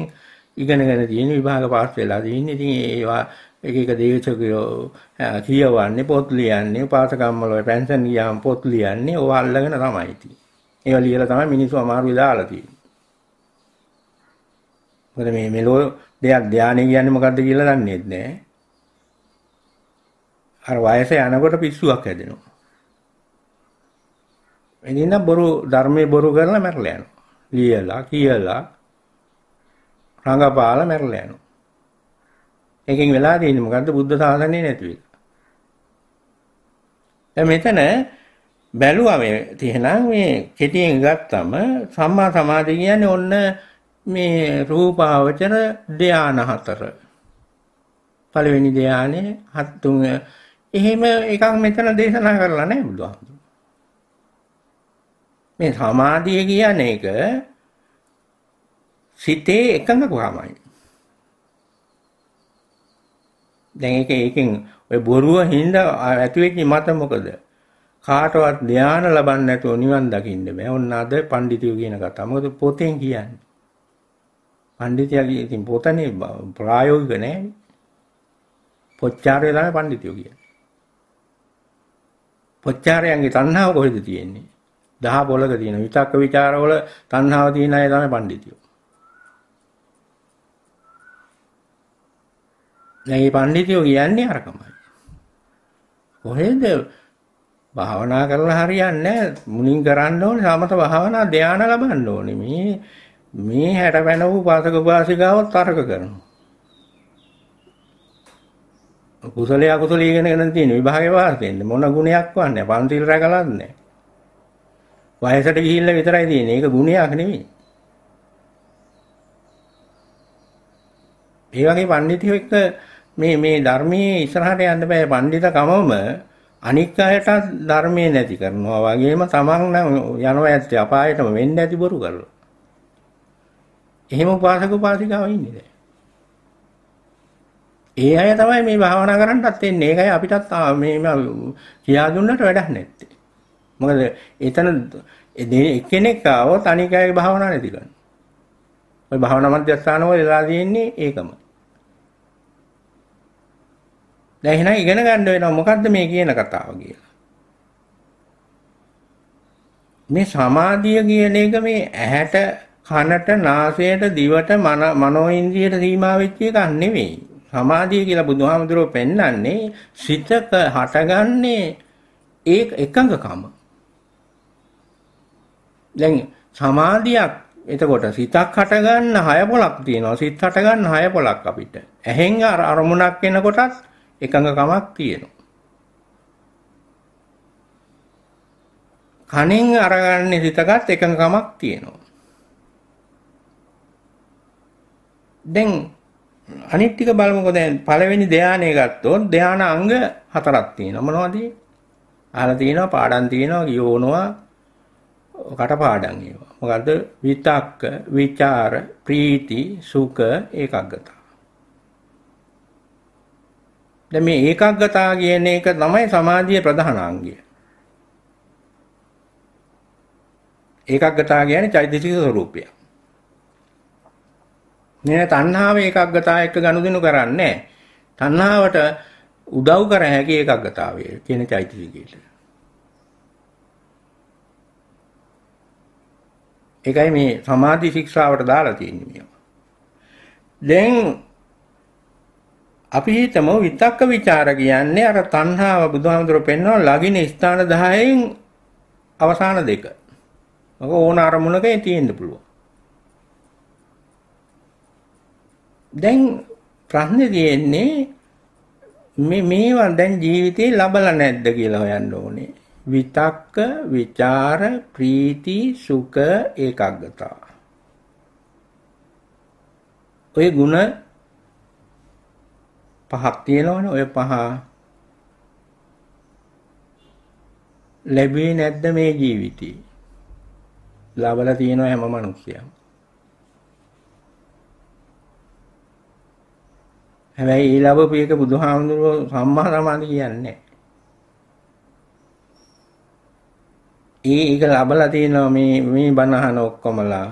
ඉගෙනගෙන තියෙන විභාග පාස් වෙලා තියෙන්නේ. ඉතින් ඒවා එක එක දේශකයෝ කියවන්නේ පොත් ලියන්නේ පාසකම් වල පෙන්ෂන් ගියාම පොත් ලියන්නේ ඕවා අල්ලගෙන තමයි ඉතින්. ඒවා ලියලා තමයි මිනිස්සු අමාරු දාලා තියෙන්නේ. මොකද මේ මෙලෝ දෙයක් ධානය කියන්නේ මොකද්ද කියලා දන්නේ නැහැ. අර වයස යනකොට පිස්සුවක් හැදෙනවා. එනින බොරු ධර්මයේ බොරු කරලා මැරලා යනවා. ලියලා කියලා රංගපාලා මැරලා යනවා. එකකින් වෙලා තියෙන්නේ මොකද්ද බුද්ධ සාසනේ නැති වෙලා. දැන් මෙතන බැලුවා මේ තියෙනම් මේ කෙටියෙන් ගත්තම සම්මා සමාධිය කියන්නේ ඔන්න මේ රූපාවචර ධ්‍යාන හතර. පළවෙනි ධ්‍යානෙ හත් තුන එහෙම එකක් මෙතන දේශනා කරලා නැහැ බුදුහාමුදුරුවෝ. මේ සමාධිය කියන එක සිතේ එකඟකමයි. දැන් ඒක ඒකෙන් ඔය බොරුව හින්දා ඇති වෙච්ච මත මොකද? කාටවත් ධානය ලබන්න නැතුව නිවන් දකින්න බෑ. ඔන්න අද පඬිතුයෝ කියන කතාව. මොකද පොතෙන් කියන්නේ. පඬිතියලි ඉතින් පොතනේ ප්‍රායෝගික නැහැ. පොච්චාරය තමයි පඬිතියෝ කියන්නේ. පොච්චාරයන්ගේ තණ්හාව කොහෙද තියෙන්නේ? දහ පොළක තියෙන විතක්ක ਵਿਚාරවල තණ්හාව තියෙන අය තමයි පඬිතියෝ. නැයි පඬිතියෝ කියන්නේ අරකමයි. කොහෙද භාවනා කරලා හරියන්නේ මුලින් කරන්න ඕනේ සමත භාවනා ධානය ලබන්න ඕනේ මේ මේ හැට පැන වූ පාසක උපාසිකාව තරක කරනවා. කුසලයේ අකුසලයේ ඉගෙනගෙන තියෙන විභාගේ වාසෙන්නේ මොන ගුණයක් වන්නේ පන්තිල් රැකලත් නැහැ. වයසට ගිහිල්ලා විතරයි තියෙන්නේ. ඒක ගුණයක් නෙමෙයි. ඒ වගේ පඬිතියෝ එක්ක මේ මේ ධර්මයේ ඉස්සරහට යන්න බෑ පඬිත කමම අනික් අයට ධර්මයේ නැති කරනවා වගේම තමන් නම් යනවා ඇත්තේ අපායටම වෙන්නේ නැති බොරු කරලා එහෙම උපාසක උපාසිකාව ඉන්නේ දැන්. ඒ අය තමයි මේ භාවනා කරන්නත් එන්නේ. ඒකයි අපිටත් මේ කියා දුන්නට වැඩක් නැත්තේ. මොකද එතන එක්කෙනෙක් ආවොත් අනික අයගේ භාවනාව නැති කරනවා. ওই භාවනා මධ්‍යස්ථානවල එලා තියෙන්නේ ඒකම. දැන් එහෙනම් ඉගෙන ගන්න වෙනවා මොකද්ද මේ කියන කතාව කියලා. මේ සමාධිය කියන එක මේ ඇහැට කනට නාසයට දිවට මනෝ ඉන්ද්‍රියට සීමා වෙච්ච එකක් නෙවෙයි. සමාධිය කියලා බුදුහාමුදුරුවෝ පෙන්වන්නේ සිතක හටගන්නේ ඒක එකඟකම. දැන් සමාධියක් එතකොට සිතක් හටගන්න හය පොලක් තියෙනවා. සිත හටගන්න හය පොලක් අපිට. ඇහෙන් අරමුණක් එනකොටත් එකඟකමක් තියෙනවා. කනෙන් අරගන්නේ සිතකත් එකඟකමක් තියෙනවා. දැන් අනිත් ටික බලමුකෝ දැන් පළවෙනි ධානය ගත්තොත් ධාන අංග හතරක් තියෙනවා මොනවද ඒ? අහලා තියෙනවා පාඩම් තියෙනවා යෝනවා කටපාඩම් ඒවා. මොකද්ද? විතක්ක, විචාර, ප්‍රීති, සුඛ, ඒකග්ගතා. දැන් මේ ඒකග්ගතා කියන එක තමයි සමාධියේ ප්‍රධාන අංගය. ඒකග්ගතා කියන්නේ චෛතසික ස්වરૂපයක්. නෑ තණ්හාව ඒකග්ගතා එක්ක ගනුදෙනු කරන්නේ තණ්හාවට උදව් කර හැකි ඒකග්ගතාවය කියන චෛතසිකයට ඒකයි මේ සමාධි ශික්ෂාවට දාලා තියෙන්නේ මේවා දැන් අපි හිතමු විතක්ක ਵਿਚාර කියන්නේ අර තණ්හාව බුදුහාමුදුර පෙන්වන ලගින ස්ථාන 10න් අවසාන දෙක. ඔක ඕන අරමුණක තියෙන්න පුළුවන්. දැන් ප්‍රශ්නේ තියෙන්නේ මේ මේවා දැන් ජීවිතේ ලබලා නැද්ද කියලා හොයන්න ඕනේ. විතක්ක, ਵਿਚාර, ප්‍රීති, සුඛ, ඒකාග්‍රතාව. ඔය ಗುಣ පහක් තියෙනවනේ ඔය පහ ලැබුවේ නැද්ද මේ ජීවිතේ? ලබලා තියෙනවා හැම මිනිස්සයම. හැබැයි ඒ ලැබපු එක බුදුහාමුදුරුව සම්මා සමාධි කියන්නේ ඒ එක ලබලා තියෙනවා මේ මේ බණහන ඔක්කොමලා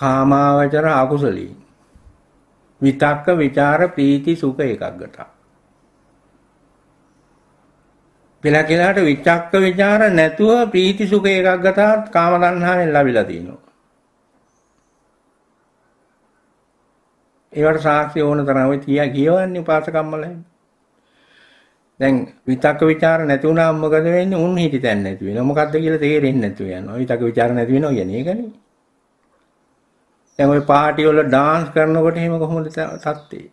කාමාවචර අකුසලී විතක්ක ਵਿਚාර ප්‍රීති සුඛ එකකට පෙර කෙනාට විචක්ක ਵਿਚාර නැතුව ප්‍රීති සුඛ එකකට කාම තණ්හාවෙන් ලැබිලා තියෙනවා ඒවට සාක්ෂි ඕන තරම් ඔය තියා කියවන්නේ පාසකම්මලයි. දැන් විතක්ක ਵਿਚාර නැති වුණාම මොකද වෙන්නේ? උන් හිටිතැන් නැති වෙනවා. මොකද්ද කියලා තේරෙන්නේ නැතුව යනවා. විතක්ක ਵਿਚාර නැති වෙනවා කියන්නේ ඒකනේ. දැන් ওই පාටි වල ඩාන්ස් කරනකොට එහෙම කොහොමද තත්ත්වේ?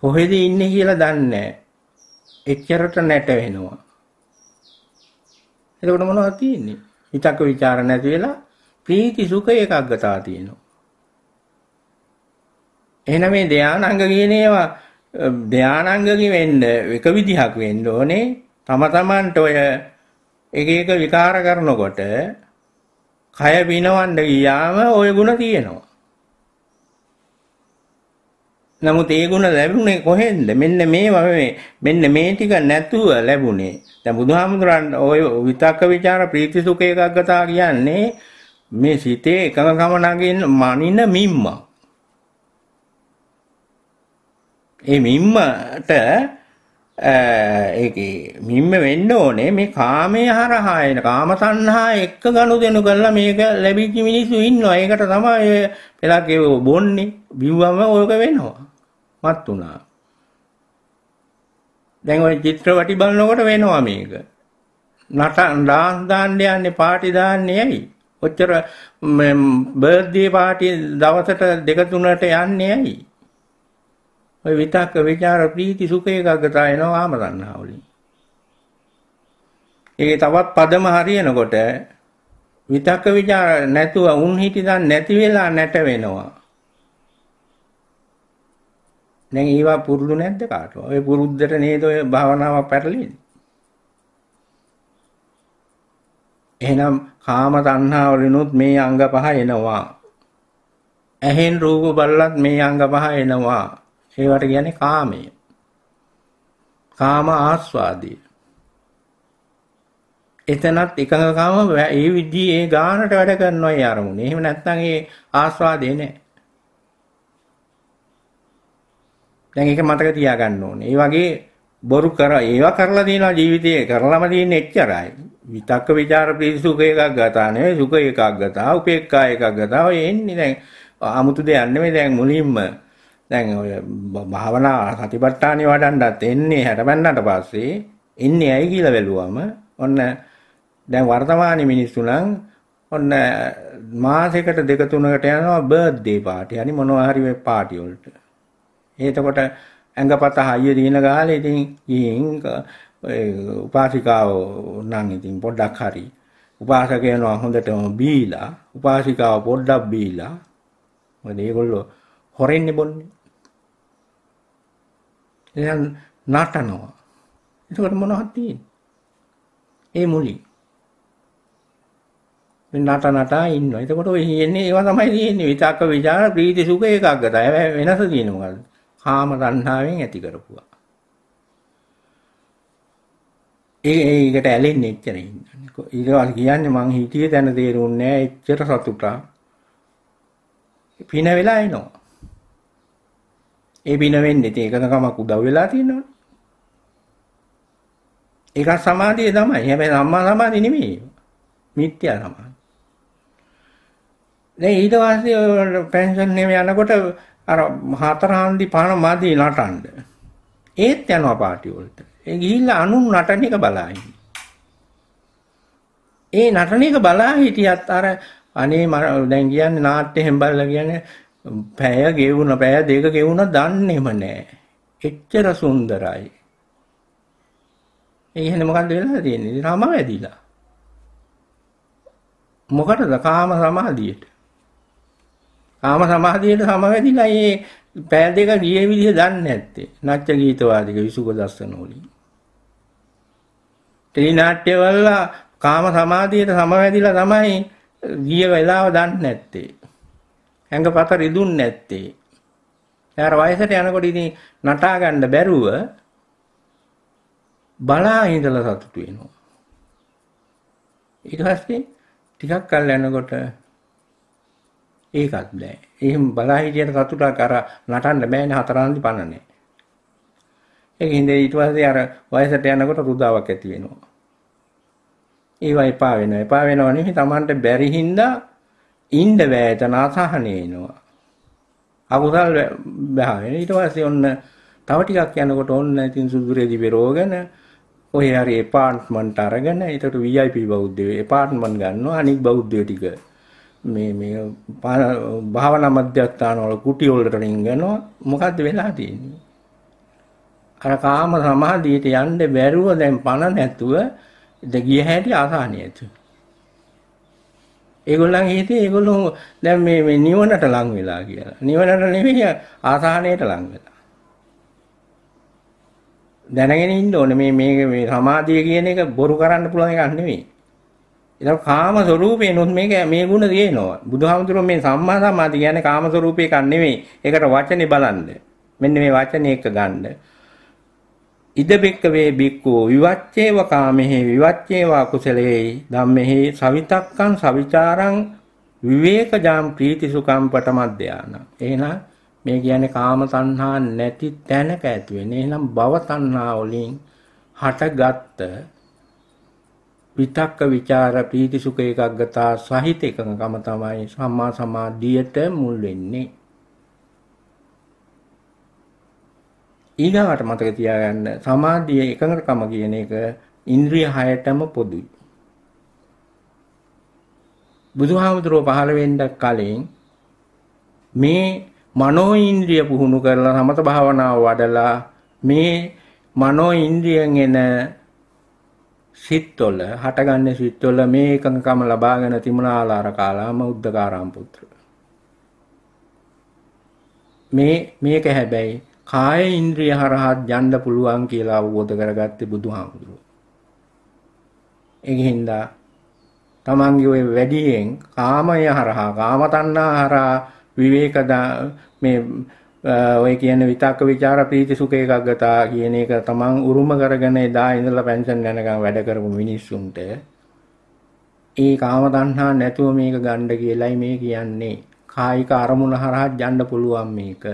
කොහෙද ඉන්නේ කියලා දන්නේ නැහැ. එච්චරට නැට වෙනවා. එතකොට මොනවද තියෙන්නේ? හිතක ਵਿਚාර නැති වෙලා ප්‍රීති සුඛ ඒකග්ගතාව තියෙනවා. එහෙනම් මේ ධානාංග කියන ඒවා ධානාංගකි වෙන්න එක විදිහක් වෙන්න ඕනේ තම තමන්ට ඔය එක එක විකාර කරනකොට කය විනවන්න ගියාම ওই ಗುಣ තියෙනවා. නමුත් ඒ ಗುಣ ලැබුණේ කොහෙන්ද? මෙන්න මේවා මේ මෙන්න මේ ටික නැතුව ලැබුණේ. දැන් බුදුහාමුදුරන් ওই විතක්ක ਵਿਚාර ප්‍රීති සුඛ එකක් ගතා කියන්නේ මේ සිතේ එකඟකම නගින්න මනින මිම්මා. ඒ මිම්මට ඒකේ මිම්ම වෙන්න ඕනේ මේ කාමයේ හරහා එන කාම සංහා එක්ක ගනුදෙනු කරලා මේක ලැබිච්ච මිනිස්සු ඉන්නවා. ඒකට තමයි පළක් ඒ බොන්නේ. බිව්වම ඕක වෙනවා. මත් උනා. දැන් ওই චිත්‍රවටි බලනකොට වෙනවා මේක. නට ඩාන්ස් දාන්න යන්නේ පාටි දාන්නේ ඇයි? ඔච්චර බර්ත්ඩේ පාටි දවසට දෙක තුනට යන්නේ ඇයි? ඔය විතක්ක ਵਿਚාර ප්‍රීති සුඛ ඒකාග්‍රතාව එනවා ආම තණ්හාව වලින්. ඒකේ තවත් පදම හරියනකොට විතක්ක ਵਿਚාර නැතුව උන් හිටි දන් නැති වෙලා නැට වෙනවා. දැන් ඊවා පුරුදු නැද්ද කාටවත්? ඔය පුරුද්දට නේද ඔය භාවනාව පැටලෙන්නේ? එහෙනම් කාම තණ්හාවලිනුත් මේ අංග පහ එනවා. ඇහෙන් රූප බලලත් මේ අංග පහ එනවා. ඒවට කියන්නේ කාමය. කාම ආස්වාදය. එතනත් එකඟකම ඒ විදිහේ ඒ ගානට වැඩ කරනවා ඒ අරමුණ. එහෙම නැත්නම් ඒ ආස්වාදේ නෑ. දැන් ඒක මතක තියාගන්න ඕනේ. ඒ වගේ බොරු කර ඒවා කරලා දෙනවා ජීවිතේ කරලම තියෙන එච්චරයි. විතක්ක ਵਿਚාර පිරිසුක එකක් ගතා නෙවෙයි සුඛ එකක් ගතා උපේක්ඛා එකක් ගතා ඔය එන්නේ දැන් 아무තු දෙයක් නෙවෙයි දැන් මුලින්ම දැන් ඔය භාවනා සතිපට්ඨානිය වඩන්නත් එන්නේ හැටබැන්නට පස්සේ එන්නේ ඇයි කියලා බැලුවම ඔන්න දැන් වර්තමාන මිනිස්සු නම් ඔන්න මාසයකට දෙක තුනකට යනවා බර්ත්ඩේ පාටි හරි මොනවා හරි මේ පාටි වලට. එතකොට ඇඟපත හයිය දින ගාලා ඉතින් ගිහින් උපාසිකාව නම් ඉතින් පොඩ්ඩක් හරි උපාසකයනවා හොඳටම බීලා උපාසිකාව පොඩ්ඩක් බීලා මොකද මේගොල්ලෝ හොරෙන්නේ බොන්නේ එයන් නටනවා. එතකොට මොනවද තියෙන්නේ? ඒ මුලින්. මේ නට නටා ඉන්නවා. එතකොට ඔය කියන්නේ ඒවා තමයි තියෙන්නේ. විතක්ක විචාර ප්‍රීති සුඛ ඒකාග්‍රතය. හැබැයි වෙනස තියෙන මොකද්ද? කාම තණ්හාවෙන් ඇති කරපුවා. ඒ ඒකට ඇලෙන්නේ එච්චර ඉන්නන්නේ. ඊට කියන්නේ මං හිතියේ දැන තේරුන්නේ නැහැ. එච්චර සතුටා. පින වෙලා එනවා. ඒ පින වෙන්නේ ඉතින් ඒක තමයි උදව් වෙලා තියෙනවනේ. ඒක සමාධිය තමයි. හැබැයි සම්මා සමාධි නෙමෙයි. මිත්‍යා සමාධි. දැන් ඊට පස්සේ ඔය පෙන්ෂන් නෙමෙයි යනකොට අර හතර හන්දි පාන මාදී නටන්න. ඒත් යනවා පාටි වලට. ඒ ගිහිල්ලා අනුන් නටන එක බලائیں۔ ඒ නටන එක බලා හිටියත් අර අනේ දැන් කියන්නේ නාට්‍ය හැම්බල්ලා කියන්නේ පැය ගෙවුණ පැය දෙක ගෙවුණ දන්නේම නෑ. එච්චර සුන්දරයි. එහෙනම් මොකද්ද වෙලා තියෙන්නේ? රම වැඩිලා. මොකටද කාම සමාධියට? කාම සමාධියට සම වැඩිලා මේ පැය දෙක ගියේ විදිහ දන්නේ නැත්තේ. නච්ච ගීතවාදික විසුක දස්සන වලින්. ටෙලිනාට්‍යවල කාම සමාධියට සම වැඩිලා තමයි ගිය වෙලාව දන්නේ නැත්තේ. ඇඟපත රිදුන්නේ නැත්තේ. යාර වයසට යනකොට ඉතින් නටා ගන්න බැරුව බලා හිඳලා සතුටු වෙනවා. ඊට පස්සේ ටිකක් කල් යනකොට ඒකත් බෑ. එහෙම බලා හිටියට සතුටක් අර නටන්න බෑනේ හතරන්දි පන්නන්නේ. ඒකින්ද ඊට පස්සේ අර වයසට යනකොට රුදාවක් ඇති වෙනවා. ඒවා එපා වෙනවා. එපා වෙනව නෙමෙයි Tamanට බැරි හින්දා ඉන්න බෑ එතන අසහනේ එනවා. අකුසල් බහගෙන ඊට පස්සේ ඔන්න තව ටිකක් යනකොට ඔන්න ඉතින් සුදුරේදි පෙරෝගෙන ඔය හරි එපාර්ට්මන්ට් අරගෙන ඒකට VIP බෞද්ධයෝ එපාර්ට්මන්ට් ගන්නවා අනික් බෞද්ධයෝ ටික මේ මේ භාවනා මධ්‍යස්ථාන වල කුටි වලට රින්ගනවා මොකද්ද වෙලා තියෙන්නේ අර කාම සමාධියට යන්න බැරුව දැන් පණ නැතුව ද ගිය හැටි අසහනියට ඒගොල්ලන්ගේ හිතේ ඒගොල්ලෝ දැන් මේ මේ නිවනට ලං වෙලා කියලා. නිවනට නෙවෙයි ආසාහණයට ලං වෙලා. දැනගෙන ඉන්න ඕනේ මේ මේ මේ සමාධිය කියන එක බොරු කරන්න පුළුවන් එකක් නෙවෙයි. ඒක කාම ස්වરૂපේනොත් මේක මේ ಗುಣ තියෙනවා. බුදුහාමුදුරුවෝ මේ සම්මා සමාධිය කියන්නේ කාම ස්වરૂපේ එකක් නෙවෙයි. ඒකට වචනේ බලන්න. මෙන්න මේ වචනේ එක ගන්න. ඉදබෙක්කවේ බික්කෝ විවච්චේව කාමෙහි විවච්චේවා කුසලේයි ධම්මෙහි සවිතක්කං සවිචාරං විවේකජාම් ප්‍රීතිසුකම් පටමද්දයාන. එහෙනම් මේ කියන්නේ කාම තණ්හා නැති තැනක ඇති වෙන. එහෙනම් භව තණ්හා වලින් හටගත්ත විතක්ක ਵਿਚාර ප්‍රීතිසුඛ ඒකග්ගතා සහිත එකඟකම තමයි සම්මා සමාධියට මුල් වෙන්නේ. ඊගාවට මතක තියාගන්න සමාධිය එකඟකම කියන එක ඉන්ද්‍රිය හයටම පොදුයි. බුදුහාමුදුරුවෝ පහළ වෙන්න කලින් මේ මනෝ ඉන්ද්‍රිය පුහුණු කරලා සමත භාවනාව වඩලා මේ මනෝ ඉන්ද්‍රියෙන් එන සිත්වල හටගන්නේ සිත්වල මේ එකඟකම ලබාගෙන තිමුණාලාර කාලාම උද්දකාරාම් පුත්‍ර මේ මේක හැබැයි කාය ඉන්ද්‍රිය හරහත් යන්න පුළුවන් කියලා අවබෝධ කරගත්තේ බුදුහාමුදුරුවෝ. ඒකින්ද තමන්ගේ ওই වැඩියෙන් කාමය හරහා කාම තණ්හා හරහා විවේක මේ ඔය කියන විතක්ක ਵਿਚාර ප්‍රීති සුඛ එකග්ගතා කියන එක තමන් උරුම කරගෙන එදා ඉඳලා පෙන්ෂන් යනකම් වැඩ කරපු මිනිස්සුන්ට ඒ කාම තණ්හා නැතුව මේක ගන්න කියලායි මේ කියන්නේ. කායික අරමුණ හරහා යන්න පුළුවන් මේක.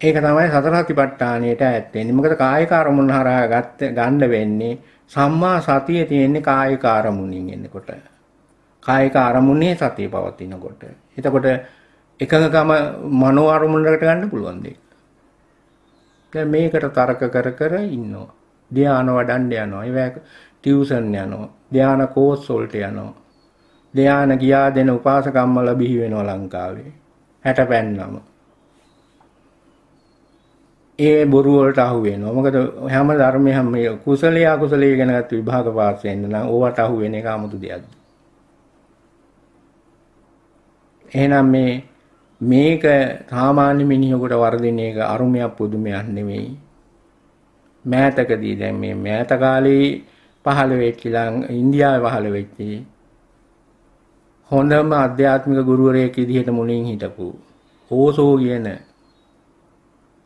ඒක තමයි සතර සතිපට්ඨානයට ඈත් වෙන්නේ. මොකද කායික අරමුණ හරහා ගත්ත ගන්න වෙන්නේ සම්මා සතිය තියෙන්නේ කායික අරමුණින් එනකොට. කායික අරමුණේ සතිය පවතිනකොට. එතකොට එකඟකම මනෝ අරමුණකට ගන්න පුළුවන් දෙයක්. දැන් මේකට තර්ක කර කර ඉන්නවා. ධානය වඩන්න යනවා. ඒක ටියුෂන් යනවා. ධාන කෝස් වලට යනවා. ධාන ගියා දෙන උපාසකම්මල බිහි වෙනවා ලංකාවේ. 60 පැන්නම. ඒ බොරු වලට අහු වෙනවා. මොකද හැම ධර්මයක්ම මේ කුසලයේ අකුසලයේ ගැනගත් විභාග පාස් වෙන්න නම් ඕවට අහු වෙන එක 아무තු දෙයක්. එහෙනම් මේ මේක සාමාන්‍ය මිනිහෙකුට වර්ධින එක අරුමයක් පුදුමයක් නෙමෙයි. මෑතකදී දැන් මේ මෑත කාලේ පහළ වෙච්ච ඉන්දියාවේ පහළ වෙච්ච හොඳම ආධ්‍යාත්මික ගුරුවරයෙක් විදිහට මුලින් හිටපු ඕසෝ කියන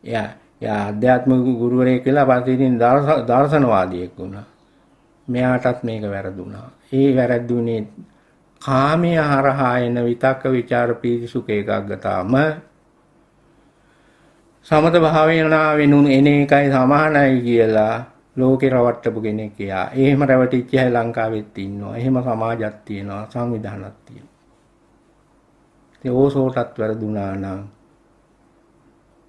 එයා එයා අධ්‍යාත්ම ගුරුවරයෙක් වෙලා පස්සේ දර්ශනවාදියෙක් වුණා. මෙයාටත් මේක වැරදුනා. ඒ වැරද්දුනේ කාමයේ හරහා එන විතක්ක ਵਿਚාර පීතිසුඛ ඒකාග්‍රතාවම සමත භාවනා වෙනුන එන එකයි සමානයි කියලා ලෝකේ රවට්ටපු කෙනෙක් එයා. එහෙම රැවටිච්ච අය ලංකාවෙත් ඉන්නවා. එහෙම සමාජයක් තියෙනවා, සංවිධානක් තියෙනවා. ඒ ඕසෝටත් වැරදුනා නම්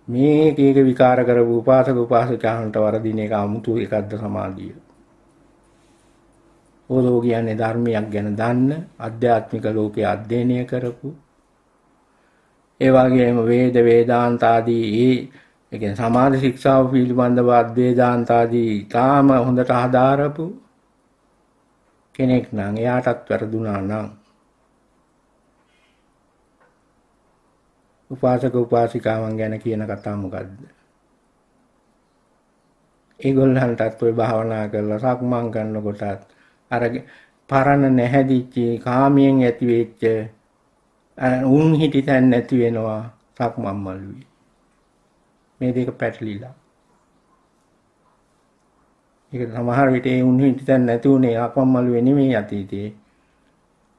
මේ එක එක විකාර කරපු උපාසක උපාසිකාවන්ට වරදින එක 아무තු එකක්ද සමාධිය. ඕලෝ කියන්නේ ධර්මයක් ගැන දන්න අධ්‍යාත්මික ලෝකයේ අධ්‍යයනය කරපු ඒ වගේම වේද වේදාන්ත ආදී ඒ කියන්නේ සමාධි ශික්ෂාව පිළිබඳව අධ්‍යේදාන්ත ආදී ඊටාම හොඳට හදාරපු කෙනෙක් නම් එයාටත් වැරදුනා නම් උපාසක උපාසිකාවන් ගැන කියන කතා මොකද්ද? ඒගොල්ලන්ටත් ඔය භාවනා කරලා සක්මන් කරනකොටත් අර පරණ නැහැදිච්ච කාමයෙන් ඇති වෙච්ච උන් හිටි තැන් නැති වෙනවා සක්මන් මළුවේ. මේ දෙක පැටලිලා. ඒක සමහර විට ඒ උන් හිටි තැන් නැති උනේ සක්මන් මළුවේ නෙමෙයි අතීතේ.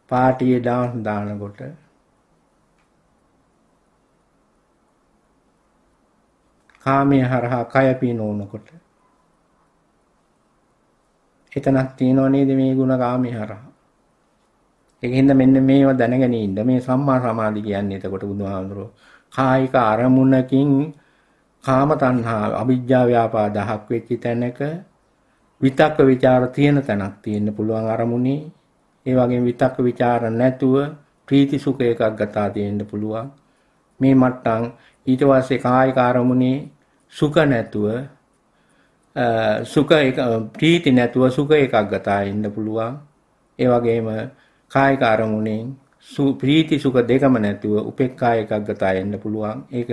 පාටියේ දාන දානකොට කාමයේ හරහා කය පිනවනකොට එතනක් තියෙනව නේද මේ ಗುಣ කාමයේ හරහා ඒකින්ද මෙන්න මේව දැනගෙන ඉන්න මේ සම්මා සමාධි කියන්නේ එතකොට බුදුහාමුදුරෝ කායික අරමුණකින් කාම තණ්හා අවිජ්ජා ව්‍යාපාදහක් වෙච්ච තැනක විතක්ක ਵਿਚාර තියෙන තැනක් තියෙන්න පුළුවන් අරමුණේ ඒ වගේම විතක්ක ਵਿਚාර නැතුව ප්‍රීති සුඛ එකක් ගතා තියෙන්න පුළුවන් මේ මට්ටම් ඊට පස්සේ කායික අරමුණේ සුඛ නැතුව සුඛ එක ප්‍රීති නැතුව සුඛ එකක් ගතා ඉන්න පුළුවන්. ඒ වගේම කායික අරමුණෙන් ප්‍රීති සුඛ දෙකම නැතුව උපේක්ඛා එකක් ගතා ඉන්න පුළුවන්. ඒක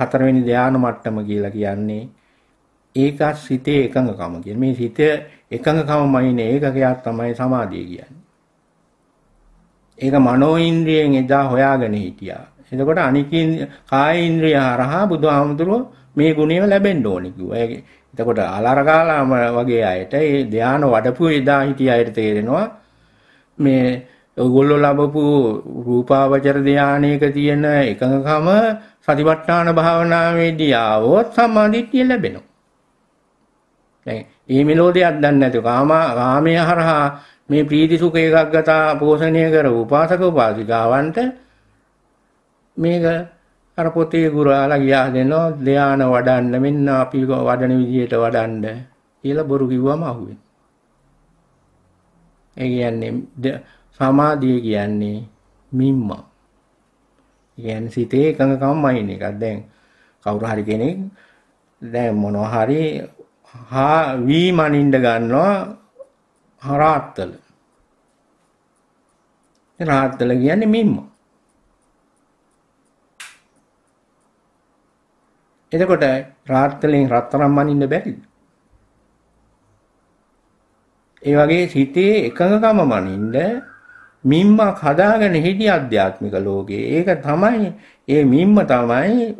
හතරවෙනි ධානා මට්ටම කියලා කියන්නේ. ඒක සිතේ එකඟකම කියන්නේ. මේ සිත එකඟකමමයිනේ ඒකකයක් තමයි සමාධිය කියන්නේ. ඒක මනෝ ඉන්ද්‍රියෙන් එදා හොයාගෙන හිටියා. එතකොට අනිකින් කාය ඉන්ද්‍රිය හරහා බුදුහාමුදුරුවෝ මේ ගුණේම ලැබෙන්න ඕනේ කිව්වා. එතකොට අලරකාලාම වගේ අයට ඒ ධාන වඩපු එදා හිටිය අයට තේරෙනවා මේ ඔයගොල්ලෝ ලැබපු රූපාවචර ධානයක තියෙන එකඟකම සතිපට්ඨාන භාවනාවේදී ආවොත් සම්මාදිට්ඨිය ලැබෙනවා. දැන් මේ මෙලෝඩියක් දන්නේ නැතුව කාමා කාමයේ හරහා මේ ප්‍රීති සුඛ එකක් ගතා පෝෂණය කර උපාසක උපාසිකාවන්ට මේක අර පොතේ ගුරාලා ගියා දෙනවා ධාන වඩන්න මෙන්න අපි වඩන විදියට වඩන්න කියලා බොරු කිව්වම අහුවෙන. ඒ කියන්නේ සමාධිය කියන්නේ මිම්ම. කියන්නේ සිතේ එකඟකම මයින් එකක්. දැන් කවුරු හරි කෙනෙක් දැන් මොනවා හරි හා වී මනින්න ගන්නවා හරාත්තල. රාත්තල කියන්නේ මිම්මා. එතකොට රාත්තරලෙන් රත්තරන් මනින්න බැරිද? ඒ වගේ හිතේ එකඟකම මනින්න මිම්මක් හදාගෙන හිටිය අධ්‍යාත්මික ලෝකේ. ඒක තමයි ඒ මිම්ම තමයි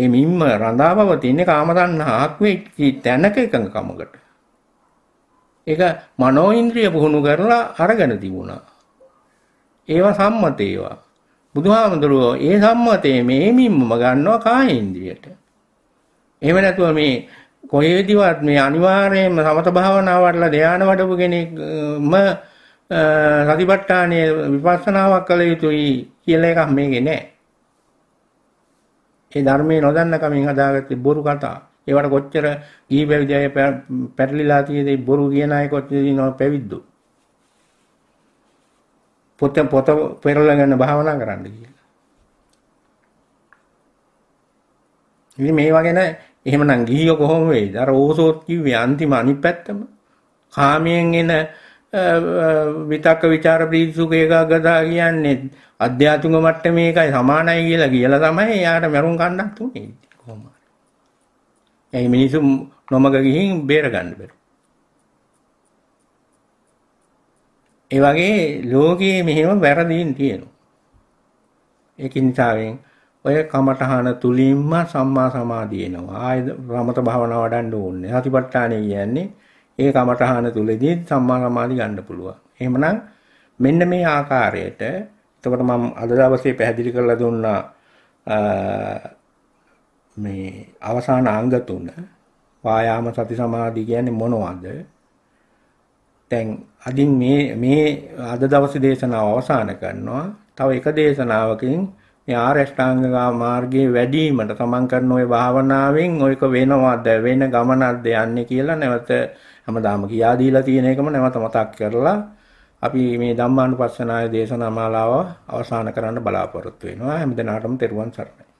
ඒ මිම්ම රඳාපව තින්නේ කාම තණ්හාවක් වෙච්චි තැනක එකඟකමකට. ඒක මනෝ ඉන්ද්‍රිය පුහුණු කරලා අරගෙන තිබුණා. ඒවා සම්මතේවා. බුදුහාමුදුරුවෝ ඒ සම්මතයේ මේ මිම්මම ගන්නවා කාය ඉන්ද්‍රියට. එහෙම නැතුව මේ කොහෙදිවත් මේ අනිවාර්යයෙන්ම සමත භාවනාව වඩලා ධානය වඩපු කෙනෙක්ම සතිපට්ඨානයේ විපස්සනාවක් කළ යුතුයි කියලා එකක් මේකේ නෑ. ඒ ධර්මයේ නොදන්න කමින් හදාගත්තේ බොරු කතා. ඒවට කොච්චර ගිහි පැවිදි අය පැටලිලා තියෙදේ බොරු කියන අය කොච්චර ඉනව පැවිද්දෝ. පොත පොත පෙරලගෙන භාවනා කරන්න කියලා. ඉතින් මේවා ගැන එහෙමනම් ගිහියෝ කොහොම වෙයිද? අර ඕසෝත් කිව්වේ අන්තිම අනිත් පැත්තම. කාමයෙන් එන විතක්ක ਵਿਚාර ප්‍රීතිසුඛ ඒකාගතා කියන්නේ අධ්‍යාත්මික මට්ටමේ එකයි සමානයි කියලා කියලා තමයි එයාට මරුන් කන්නක් තුනේ කොහොම හරි. ඒ මිනිස්සු නොමග ගිහින් බේර ගන්න බැරි. ඒ වගේ ලෝකයේ මෙහෙම වැරදීන් තියෙනවා. ඒක නිසාවෙන් ඔය කමඨහන තුලින්ම සම්මා සමාධිය එනවා. ආයෙත් රමත භාවනා වඩන්න ඕනේ. සතිපට්ඨානෙ කියන්නේ ඒ කමඨහන තුලදී සම්මා සමාධිය ගන්න පුළුවන්. එහෙමනම් මෙන්න මේ ආකාරයට එතකොට මම අද දවසේ පැහැදිලි කරලා දුන්නා මේ අවසාන අංග තුන වායාම සති සමාධි කියන්නේ මොනවද? දැන් අදින් මේ මේ අද දවසේ දේශනාව අවසන් කරනවා. තව එක දේශනාවකින් මේ ආරෂ්ඨාංගික මාර්ගයේ වැඩිවීමට තමන් කරන ওই භාවනාවෙන් ඔයක වෙනවද වෙන ගමනක්ද යන්නේ කියලා නැවත හැමදාම කියා දීලා තියෙන එකම නැවත මතක් කරලා අපි මේ ධම්මානුපස්සනාය දේශනා මාලාව අවසන් කරන්න බලාපොරොත්තු වෙනවා හැමදෙනාටම තෙරුවන් සරණයි